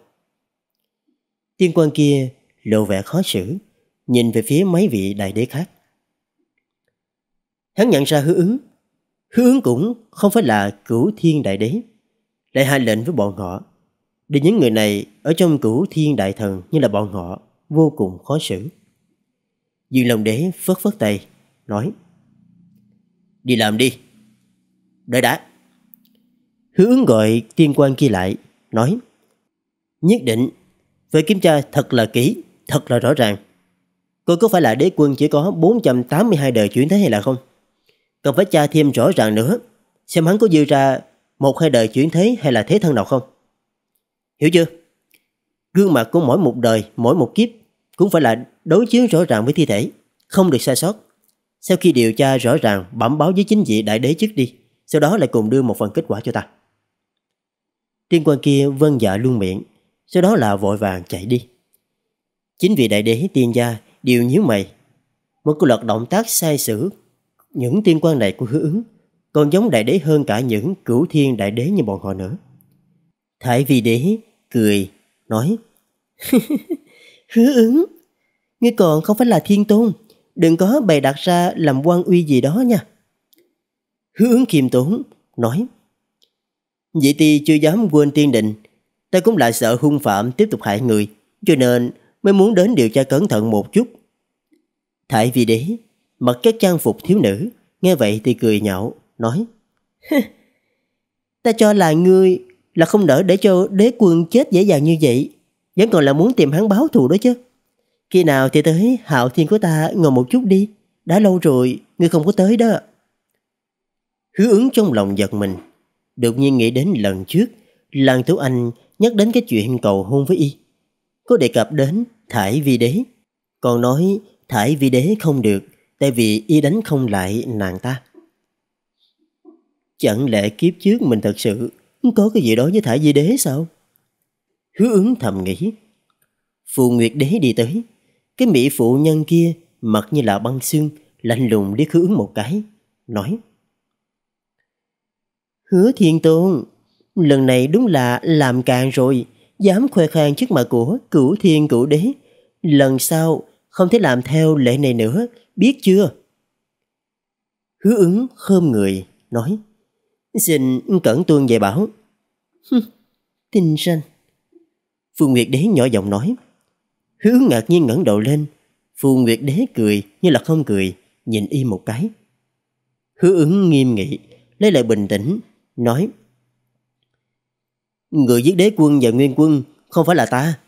Tiên quan kia lộ vẻ khó xử, nhìn về phía mấy vị đại đế khác. Hắn nhận ra hứa ứng, hứa ứng cũng không phải là cửu thiên đại đế, lại hai lệnh với bọn họ để những người này ở trong cửu thiên đại thần như là bọn họ vô cùng khó xử. Dương Long Đế phớt phớt tay, nói Đi làm đi. Đợi đã. Hứa ứng gọi tiên quan kia lại, nói Nhất định phải kiểm tra thật là kỹ, thật là rõ ràng. Coi có phải là đế quân chỉ có 482 đời chuyển thế hay là không? Cần phải tra thêm rõ ràng nữa, xem hắn có dư ra một hai đời chuyển thế hay là thế thân nào không? Hiểu chưa? Gương mặt của mỗi một đời, mỗi một kiếp cũng phải là đối chiếu rõ ràng với thi thể, không được sai sót. Sau khi điều tra rõ ràng, bẩm báo với chính vị đại đế trước đi, sau đó lại cùng đưa một phần kết quả cho ta. Tiên quan kia vâng dạ luôn miệng, sau đó là vội vàng chạy đi. Chính vị đại đế tiên gia đều nhíu mày. Một loạt động tác sai sử những tiên quan này của hứa ứng còn giống đại đế hơn cả những cửu thiên đại đế như bọn họ nữa. Thái vi đế cười, nói Hứa ứng, ngươi còn không phải là thiên tôn, đừng có bày đặt ra làm quan uy gì đó nha. Hứa ứng kiềm tốn, nói Vậy thì chưa dám quên tiên định, ta cũng lại sợ hung phạm tiếp tục hại người, cho nên mới muốn đến điều tra cẩn thận một chút. Thái vi đế, mặc các trang phục thiếu nữ, nghe vậy thì cười nhạo, nói Ta cho là ngươi là không đỡ để cho đế quân chết dễ dàng như vậy. Vẫn còn là muốn tìm hắn báo thù đó chứ. Khi nào thì tới hạo thiên của ta ngồi một chút đi. Đã lâu rồi, ngươi không có tới đó. Hứa ứng trong lòng giật mình. Đột nhiên nghĩ đến lần trước, làng Tú Anh nhắc đến cái chuyện cầu hôn với y. Có đề cập đến thải vi đế. Còn nói thải vi đế không được, tại vì y đánh không lại nàng ta. Chẳng lẽ kiếp trước mình thật sự có cái gì đó với thải di đế sao? Hứa ứng thầm nghĩ. Phù Nguyệt đế đi tới. Cái mỹ phụ nhân kia mặt như là băng xương, lạnh lùng liếc hứa ứng một cái. Nói. Hứa thiên tôn, lần này đúng là làm càng rồi. Dám khoe khoang trước mặt của cửu thiên cửu đế. Lần sau không thể làm theo lễ này nữa, biết chưa? Hứa ứng khơm người, nói. Xin cẩn tuân về bảo. Tinh ranh. Phương Nguyệt Đế nhỏ giọng nói. Hứa ngạc nhiên ngẩng đầu lên. Phương Nguyệt Đế cười như là không cười, nhìn y một cái. Hứa ứng nghiêm nghị, lấy lại bình tĩnh, nói. Người giết đế quân và nguyên quân không phải là ta.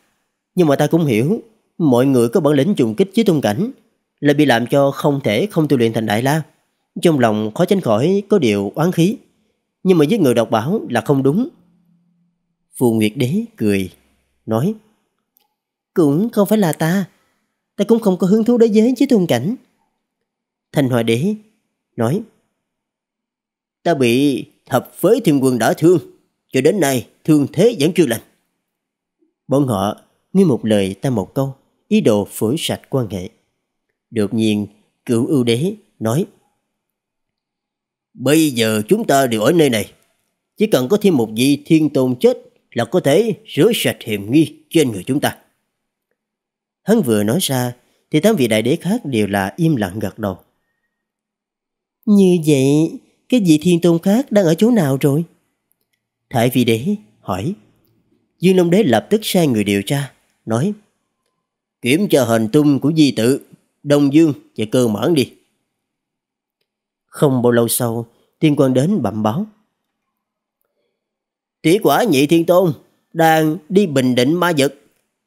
Nhưng mà ta cũng hiểu, mọi người có bản lĩnh trùng kích với tôn cảnh, là bị làm cho không thể không tu luyện thành đại la. Trong lòng khó tránh khỏi có điều oán khí nhưng mà với người đọc báo là không đúng. Phù Nguyệt Đế cười, nói Cũng không phải là ta, ta cũng không có hứng thú đối với chứ thôn cảnh. Thanh Hòa Đế nói Ta bị thập với thiên quân đã thương, cho đến nay thương thế vẫn chưa lành. Bọn họ nghe một lời ta một câu, ý đồ phổi sạch quan hệ. Đột nhiên, cửu ưu đế nói Bây giờ chúng ta đều ở nơi này. Chỉ cần có thêm một vị thiên tôn chết là có thể rửa sạch hiểm nghi trên người chúng ta. Hắn vừa nói ra thì tám vị đại đế khác đều là im lặng gật đầu. Như vậy, cái vị thiên tôn khác đang ở chỗ nào rồi? Thái vị đế hỏi. Dương Long đế lập tức sai người điều tra, nói Kiểm tra hành tung của di tự, Đông Dương và cơ mãn đi. Không bao lâu sau, Thiên quan đến bẩm báo. Tỷ quả nhị thiên tôn đang đi Bình Định ma vật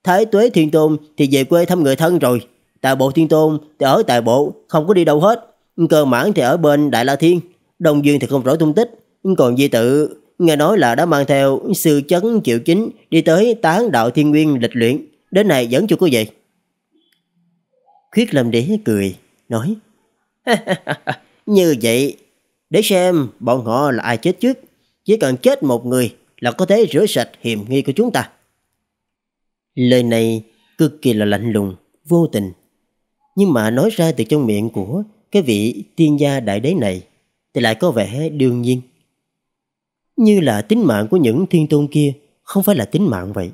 Thái tuế thiên tôn thì về quê thăm người thân rồi. Tài bộ thiên tôn thì ở tài bộ, không có đi đâu hết. Cơ mãn thì ở bên Đại La Thiên. Đồng duyên thì không rõ tung tích. Còn di tự, nghe nói là đã mang theo sư chấn triệu chính đi tới tán đạo thiên nguyên lịch luyện. Đến nay vẫn chưa có về. Khuyết lâm đế cười, nói. như vậy. Để xem bọn họ là ai chết trước. Chỉ cần chết một người là có thể rửa sạch hiểm nghi của chúng ta. Lời này cực kỳ là lạnh lùng, vô tình. Nhưng mà nói ra từ trong miệng của cái vị tiên gia đại đế này thì lại có vẻ đương nhiên. Như là tính mạng của những thiên tôn kia không phải là tính mạng vậy.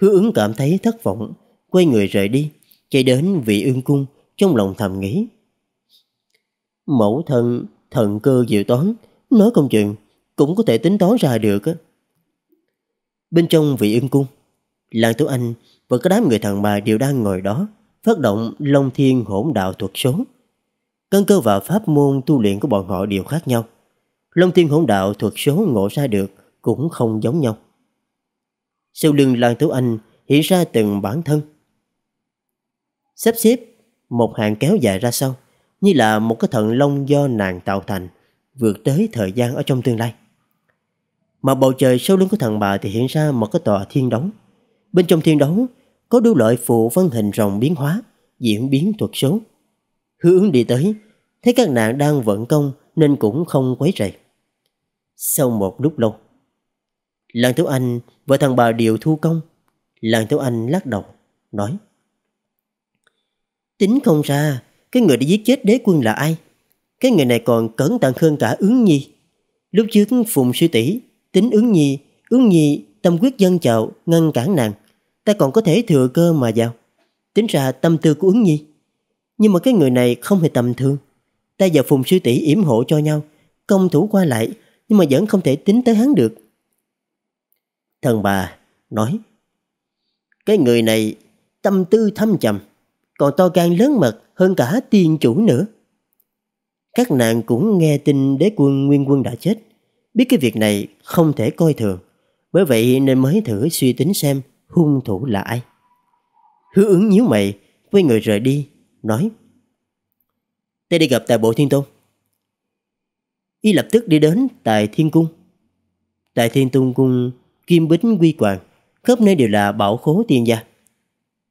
Hứa ứng cảm thấy thất vọng, quay người rời đi, chạy đến vị ương cung trong lòng thầm nghĩ. Mẫu thân, thần cơ dự toán, nói công chuyện cũng có thể tính toán ra được. Bên trong vị ưng cung, Lan Tú Anh và cái đám người thằng bà đều đang ngồi đó, phát động Long Thiên Hỗn Đạo thuật số. Căn cơ và pháp môn tu luyện của bọn họ đều khác nhau. Long Thiên Hỗn Đạo thuật số ngộ ra được cũng không giống nhau. Sau lưng Lan Tú Anh hiện ra từng bản thân. Sắp xếp một hàng kéo dài ra sau, như là một cái thần long do nàng tạo thành, vượt tới thời gian ở trong tương lai. Mà bầu trời sau lưng của thần bà thì hiện ra một cái tòa thiên đấu. Bên trong thiên đấu có đủ loại phụ văn hình rồng biến hóa, diễn biến thuật số. hướng đi tới, thấy các nàng đang vận công nên cũng không quấy rầy. Sau một lúc lâu, Lan thiếu Anh và thằng bà đều thu công. Lan thiếu Anh lắc đầu, nói Tính không ra cái người đã giết chết đế quân là ai Cái người này còn cẩn thận hơn cả ứng nhi Lúc trước Phùng sư tỷ Tính ứng nhi Ứng nhi tâm quyết dân chậu Ngăn cản nàng Ta còn có thể thừa cơ mà vào Tính ra tâm tư của ứng nhi Nhưng mà cái người này không hề tầm thường Ta và Phùng sư tỷ yểm hộ cho nhau Công thủ qua lại Nhưng mà vẫn không thể tính tới hắn được Thần bà nói Cái người này tâm tư thâm trầm còn to gan lớn mật hơn cả tiên chủ nữa. Các nàng cũng nghe tin đế quân Nguyên Quân đã chết, biết cái việc này không thể coi thường, bởi vậy nên mới thử suy tính xem hung thủ là ai. Hứa ứng nhíu mày, quay người rời đi, nói Ta đi gặp tại bộ thiên tôn. Y lập tức đi đến tại thiên cung. Tại thiên tôn cung, kim bính quy hoàng khắp nơi đều là bảo khố tiên gia.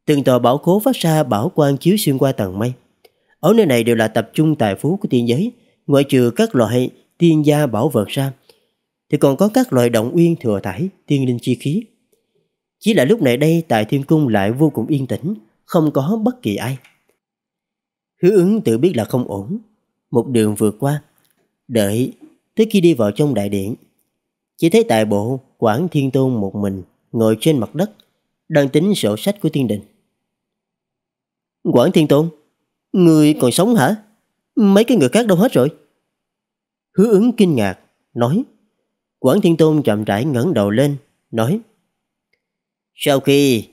Từng tòa bảo cố phát ra bảo quang chiếu xuyên qua tầng mây. Ở nơi này đều là tập trung tài phú của tiên giới, ngoại trừ các loại tiên gia bảo vật ra, thì còn có các loại động uyên thừa thải, tiên linh chi khí. Chỉ là lúc này đây tại thiên cung lại vô cùng yên tĩnh, không có bất kỳ ai. Hứa ứng tự biết là không ổn, một đường vượt qua, đợi tới khi đi vào trong đại điện. Chỉ thấy tại bộ Quảng Thiên Tôn một mình ngồi trên mặt đất, đang tính sổ sách của thiên đình. Quảng Thiên Tôn, người còn sống hả? Mấy cái người khác đâu hết rồi? Hứa ứng kinh ngạc, nói. Quảng Thiên Tôn chậm rãi ngẩng đầu lên, nói. Sau khi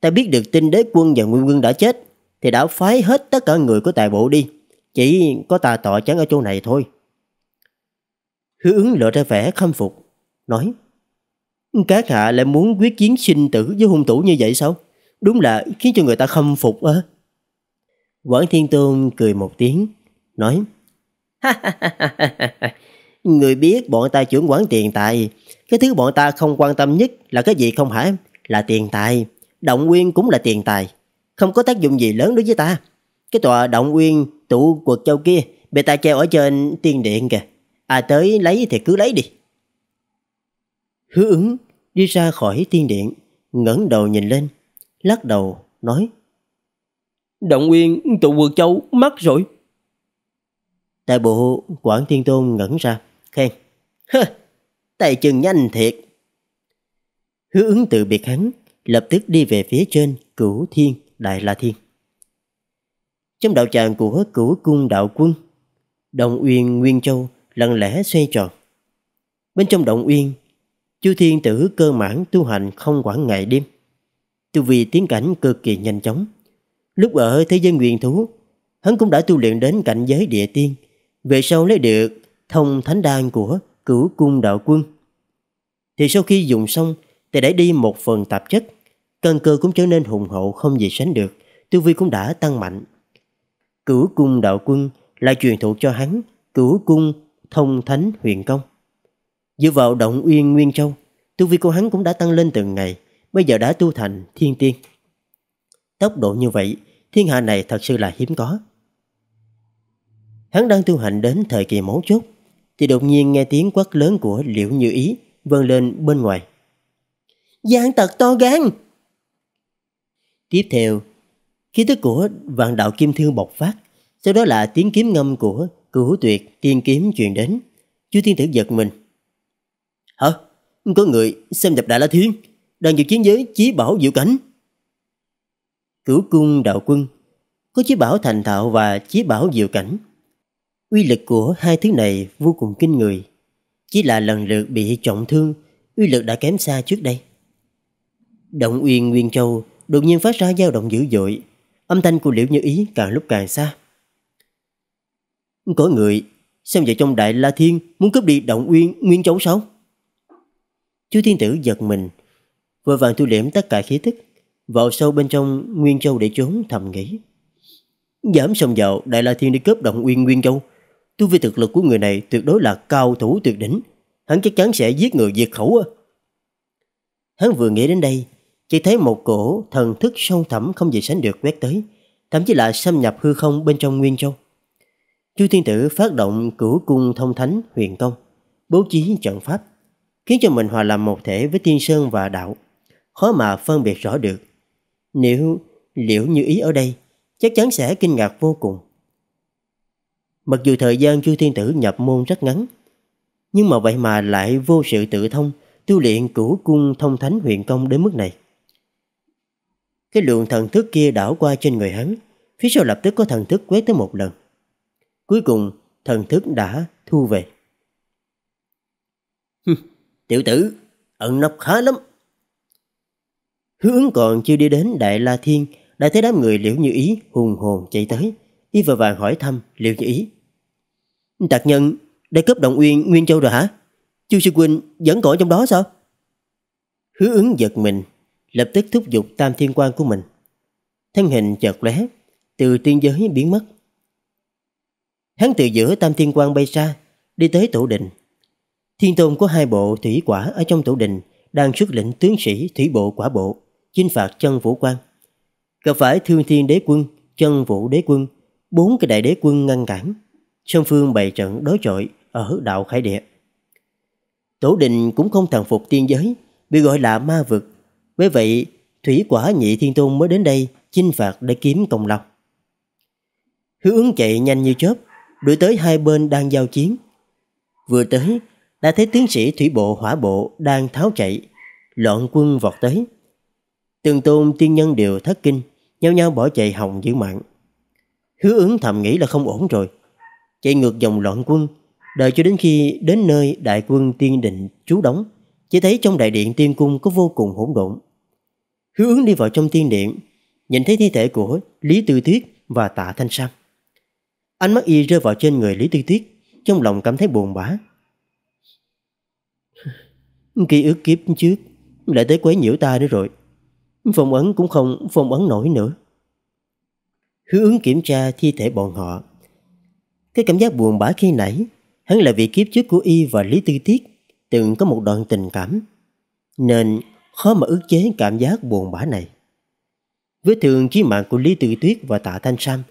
ta biết được tin đế quân và nguyên quân đã chết, thì đã phái hết tất cả người của tài bộ đi. Chỉ có ta tọa chắn ở chỗ này thôi. Hứa ứng lộ ra vẻ khâm phục, nói. Các hạ lại muốn quyết chiến sinh tử với hung thủ như vậy sao? Đúng là khiến cho người ta khâm phục á. À? Quảng Thiên Tôn cười một tiếng, nói Người biết bọn ta trưởng quản tiền tài, cái thứ bọn ta không quan tâm nhất là cái gì không phải Là tiền tài, động nguyên cũng là tiền tài, không có tác dụng gì lớn đối với ta. Cái tòa động nguyên tụ quật châu kia bị ta treo ở trên tiên điện kìa, à tới lấy thì cứ lấy đi. Hứa ứng đi ra khỏi tiên điện, ngẩng đầu nhìn lên, lắc đầu, nói Động Nguyên tụ vượt châu mất rồi. tại bộ Quảng Thiên Tôn ngẩn ra, khen. Hơ, tay chân nhanh thiệt. Hứa ứng từ biệt hắn, lập tức đi về phía trên cửu thiên đại la thiên. Trong đạo tràng của cửu cung đạo quân, động Uyên Nguyên Châu lặng lẽ xoay tròn. Bên trong Động Uyên, Chu Thiên Tử cơ mãn tu hành không quản ngày đêm. Tu vì tiến cảnh cực kỳ nhanh chóng, Lúc ở thế giới nguyện thú, hắn cũng đã tu luyện đến cảnh giới địa tiên, về sau lấy được thông thánh đan của cửu cung đạo quân. Thì sau khi dùng xong, thì đẩy đi một phần tạp chất, căn cơ cũng trở nên hùng hậu không gì sánh được, tu vi cũng đã tăng mạnh. Cửu cung đạo quân lại truyền thụ cho hắn cửu cung thông thánh huyền công. Dựa vào động uyên Nguyên Châu, tu vi của hắn cũng đã tăng lên từng ngày, bây giờ đã tu thành thiên tiên. Tốc độ như vậy, thiên hạ này thật sự là hiếm có. Hắn đang tu hành đến thời kỳ mấu chốt, thì đột nhiên nghe tiếng quát lớn của Liễu Như Ý vâng lên bên ngoài. Giang tật to gan! Tiếp theo, khí tức của vạn đạo kim thương bộc phát, sau đó là tiếng kiếm ngâm của cửu tuyệt tiên kiếm truyền đến. Chú tiên tử giật mình. Hả? Có người xem nhập đại la thiên, đang dự chiến giới chí bảo diệu cảnh cửu cung đạo quân, có chí bảo thành thạo và chí bảo diệu cảnh. Uy lực của hai thứ này vô cùng kinh người, chỉ là lần lượt bị trọng thương, uy lực đã kém xa trước đây. Động uyên Nguyên Châu đột nhiên phát ra dao động dữ dội, âm thanh của Liễu Như Ý càng lúc càng xa. Có người, xem vậy trong Đại La Thiên muốn cướp đi Động Uyên Nguyên Châu sao? Chú Thiên Tử giật mình, vội vàng thu liễm tất cả khí tức, vào sâu bên trong Nguyên Châu để trốn thầm nghĩ. giảm xông vào Đại La Thiên đi cướp động nguyên Nguyên Châu. Tu vi thực lực của người này tuyệt đối là cao thủ tuyệt đỉnh. Hắn chắc chắn sẽ giết người diệt khẩu. À. Hắn vừa nghĩ đến đây, chỉ thấy một cổ thần thức sâu thẳm không gì sánh được quét tới, thậm chí là xâm nhập hư không bên trong Nguyên Châu. Chu Thiên Tử phát động cửu cung thông thánh huyền công, bố trí trận pháp, khiến cho mình hòa làm một thể với Thiên Sơn và Đạo, khó mà phân biệt rõ được nếu liễu như ý ở đây, chắc chắn sẽ kinh ngạc vô cùng. Mặc dù thời gian Chu Thiên Tử nhập môn rất ngắn, nhưng mà vậy mà lại vô sự tự thông, tu luyện cửu cung thông thánh huyền công đến mức này. Cái lượng thần thức kia đảo qua trên người hắn, phía sau lập tức có thần thức quét tới một lần. Cuối cùng, thần thức đã thu về. Tiểu tử, ẩn nấp khá lắm. Hứa ứng còn chưa đi đến Đại La Thiên đã thấy đám người Liễu Như Ý hùng hồn chạy tới. Y vừa vàng hỏi thăm Liễu Như Ý. đặc nhân đã cướp động uyên Nguyên Châu rồi hả? Chu Sư quỳnh vẫn còn trong đó sao? Hứa ứng giật mình, lập tức thúc giục tam thiên quan của mình. Thân hình chợt lóe từ tiên giới biến mất. Hắn từ giữa tam thiên quan bay xa, đi tới tổ đình. Thiên tôn có hai bộ thủy quả ở trong tổ đình đang xuất lệnh tướng sĩ thủy bộ quả bộ chinh phạt chân vũ quan gặp phải thương thiên đế quân chân vũ đế quân bốn cái đại đế quân ngăn cản song phương bày trận đối chọi ở đạo khải địa tổ đình cũng không thần phục tiên giới bị gọi là ma vực với vậy thủy quả nhị thiên tôn mới đến đây chinh phạt để kiếm công lao hứa ứng chạy nhanh như chớp đuổi tới hai bên đang giao chiến vừa tới đã thấy tướng sĩ thủy bộ hỏa bộ đang tháo chạy loạn quân vọt tới Tường tôn tiên nhân đều thất kinh, nhau nhau bỏ chạy hồng giữ mạng. Hứa ứng thầm nghĩ là không ổn rồi. Chạy ngược dòng loạn quân, đợi cho đến khi đến nơi đại quân tiên định trú đóng, chỉ thấy trong đại điện tiên cung có vô cùng hỗn độn. Hứa ứng đi vào trong tiên điện, nhìn thấy thi thể của Lý Tư thuyết và Tạ Thanh sang Ánh mắt y rơi vào trên người Lý Tư thuyết trong lòng cảm thấy buồn bã. Ký ức kiếp trước lại tới quấy nhiễu ta nữa rồi. Phong ấn cũng không phong ấn nổi nữa. Hứa ứng kiểm tra thi thể bọn họ. Cái cảm giác buồn bã khi nãy, hắn là vì kiếp trước của Y và Lý Tư Tiết từng có một đoạn tình cảm. Nên khó mà ức chế cảm giác buồn bã này. với thường chí mạng của Lý Tư Tuyết và Tạ Thanh Sam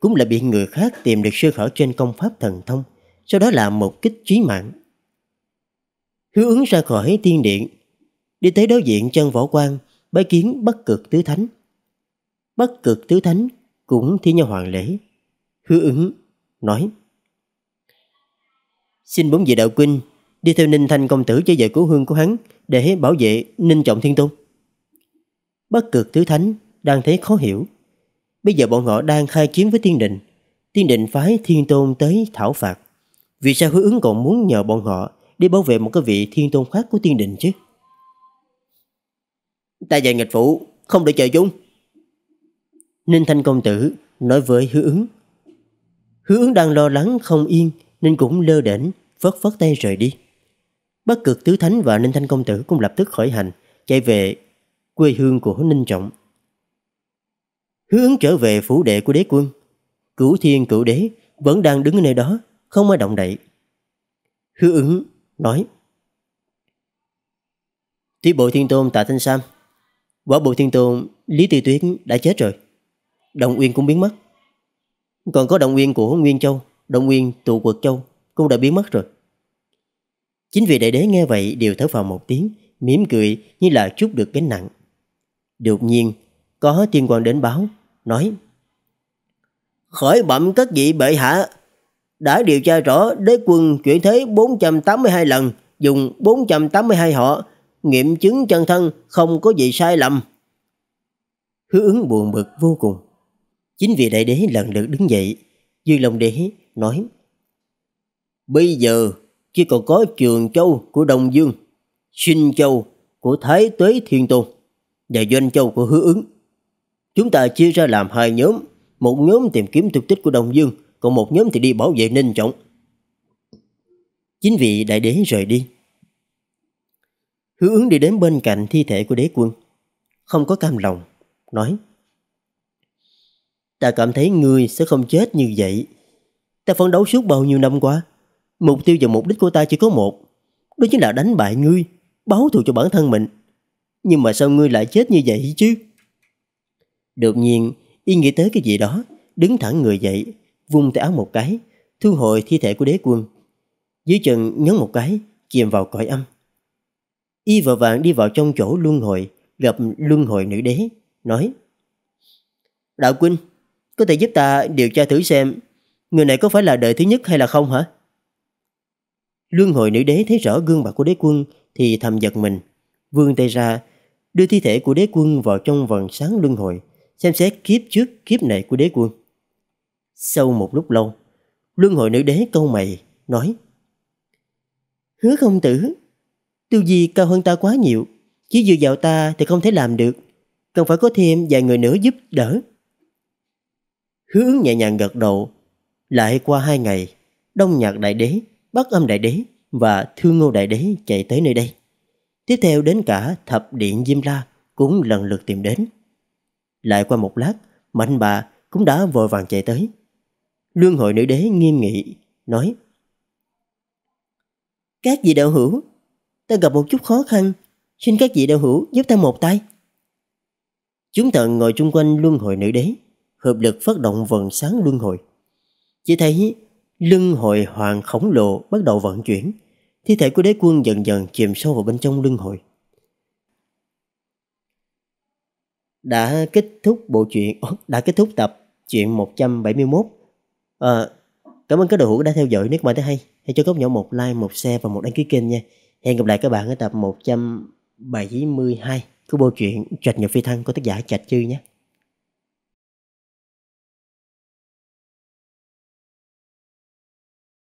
cũng là bị người khác tìm được sơ hở trên công pháp thần thông, sau đó là một kích chí mạng. Hứa ứng ra khỏi thiên điện, đi tới đối diện chân võ quan bái kiến bất cực tứ thánh. Bất cực tứ thánh cũng thi nhau hoàng lễ. Hứa ứng nói Xin bốn vị đạo huynh đi theo Ninh Thanh công tử cho về cứu hương của hắn để bảo vệ Ninh Trọng Thiên Tôn. Bất cực tứ thánh đang thấy khó hiểu. Bây giờ bọn họ đang khai chiến với thiên định. Thiên định phái thiên tôn tới thảo phạt. Vì sao hứa ứng còn muốn nhờ bọn họ để bảo vệ một cái vị thiên tôn khác của thiên định chứ? ta về nghịch phụ, không để chờ chúng. Ninh Thanh Công Tử nói với hứa ứng. Hứa ứng đang lo lắng không yên nên cũng lơ đễnh phớt phớt tay rời đi. bất cực tứ thánh và Ninh Thanh Công Tử cũng lập tức khởi hành, chạy về quê hương của Ninh Trọng. Hứa ứng trở về phủ đệ của đế quân. Cửu thiên cửu đế vẫn đang đứng ở nơi đó, không ai động đậy. Hứa ứng nói Thí bộ thiên tôn tạ Thanh Sam Võ Bộ Thiên Tôn, Lý tư Tuyết đã chết rồi. Động Uyên cũng biến mất. Còn có động Uyên của Nguyên Châu, động Uyên tụ quật Châu cũng đã biến mất rồi. Chính vì đại đế nghe vậy đều thở vào một tiếng, mỉm cười như là chút được gánh nặng. Đột nhiên, có thiên quan đến báo, nói Khởi bẩm các vị bệ hạ, đã điều tra rõ đế quân chuyển thế 482 lần, dùng 482 họ nghiệm chứng chân thân không có gì sai lầm. Hứa ứng buồn bực vô cùng. Chính vì đại đế lần lượt đứng dậy, Duy lòng Đế nói Bây giờ chỉ còn có Trường Châu của Đông Dương, Sinh Châu của Thái Tuế Thiên Tôn và Doanh Châu của Hứa ứng. Chúng ta chia ra làm hai nhóm, một nhóm tìm kiếm tung tích của Đông Dương, còn một nhóm thì đi bảo vệ Ninh Trọng. Chính vị đại đế rời đi, Hứa ứng đi đến bên cạnh thi thể của đế quân Không có cam lòng Nói Ta cảm thấy ngươi sẽ không chết như vậy Ta phấn đấu suốt bao nhiêu năm qua Mục tiêu và mục đích của ta chỉ có một Đó chính là đánh bại ngươi Báo thù cho bản thân mình Nhưng mà sao ngươi lại chết như vậy chứ Đột nhiên Y nghĩ tới cái gì đó Đứng thẳng người dậy Vung tay áo một cái Thu hồi thi thể của đế quân Dưới chân nhấn một cái Chìm vào cõi âm Y và vạn đi vào trong chỗ luân hồi, gặp luân hồi nữ đế, nói Đạo Quynh, có thể giúp ta điều tra thử xem người này có phải là đời thứ nhất hay là không hả? Luân hồi nữ đế thấy rõ gương mặt của đế quân thì thầm giật mình, vươn tay ra, đưa thi thể của đế quân vào trong vòng sáng luân hồi, xem xét kiếp trước kiếp này của đế quân. Sau một lúc lâu, luân hồi nữ đế câu mày, nói Hứa không tử, Tiêu Di cao hơn ta quá nhiều, chỉ dựa vào ta thì không thể làm được, cần phải có thêm vài người nữa giúp đỡ. Hứa ứng nhẹ nhàng gật đầu, lại qua hai ngày, Đông Nhạc Đại Đế, Bắc Âm Đại Đế và Thương Ngô Đại Đế chạy tới nơi đây. Tiếp theo đến cả Thập Điện Diêm La cũng lần lượt tìm đến. Lại qua một lát, Mạnh Bà cũng đã vội vàng chạy tới. Lương hội nữ đế nghiêm nghị, nói Các vị đạo hữu, ta gặp một chút khó khăn, xin các vị đạo hữu giúp ta một tay. Chúng thần ngồi chung quanh luân hồi nữ đế, hợp lực phát động vần sáng luân hồi. Chỉ thấy luân hồi hoàng khổng lồ bắt đầu vận chuyển, thi thể của đế quân dần dần chìm sâu vào bên trong luân hồi. Đã kết thúc bộ truyện, đã kết thúc tập chuyện 171. À, cảm ơn các đạo hữu đã theo dõi. Nếu các bạn thấy hay, hãy cho góc nhỏ một like, một share và một đăng ký kênh nha. Hẹn gặp lại các bạn ở tập 172 của bộ truyện Trạch Nhập Phi Thăng của tác giả Trạch Chư nhé.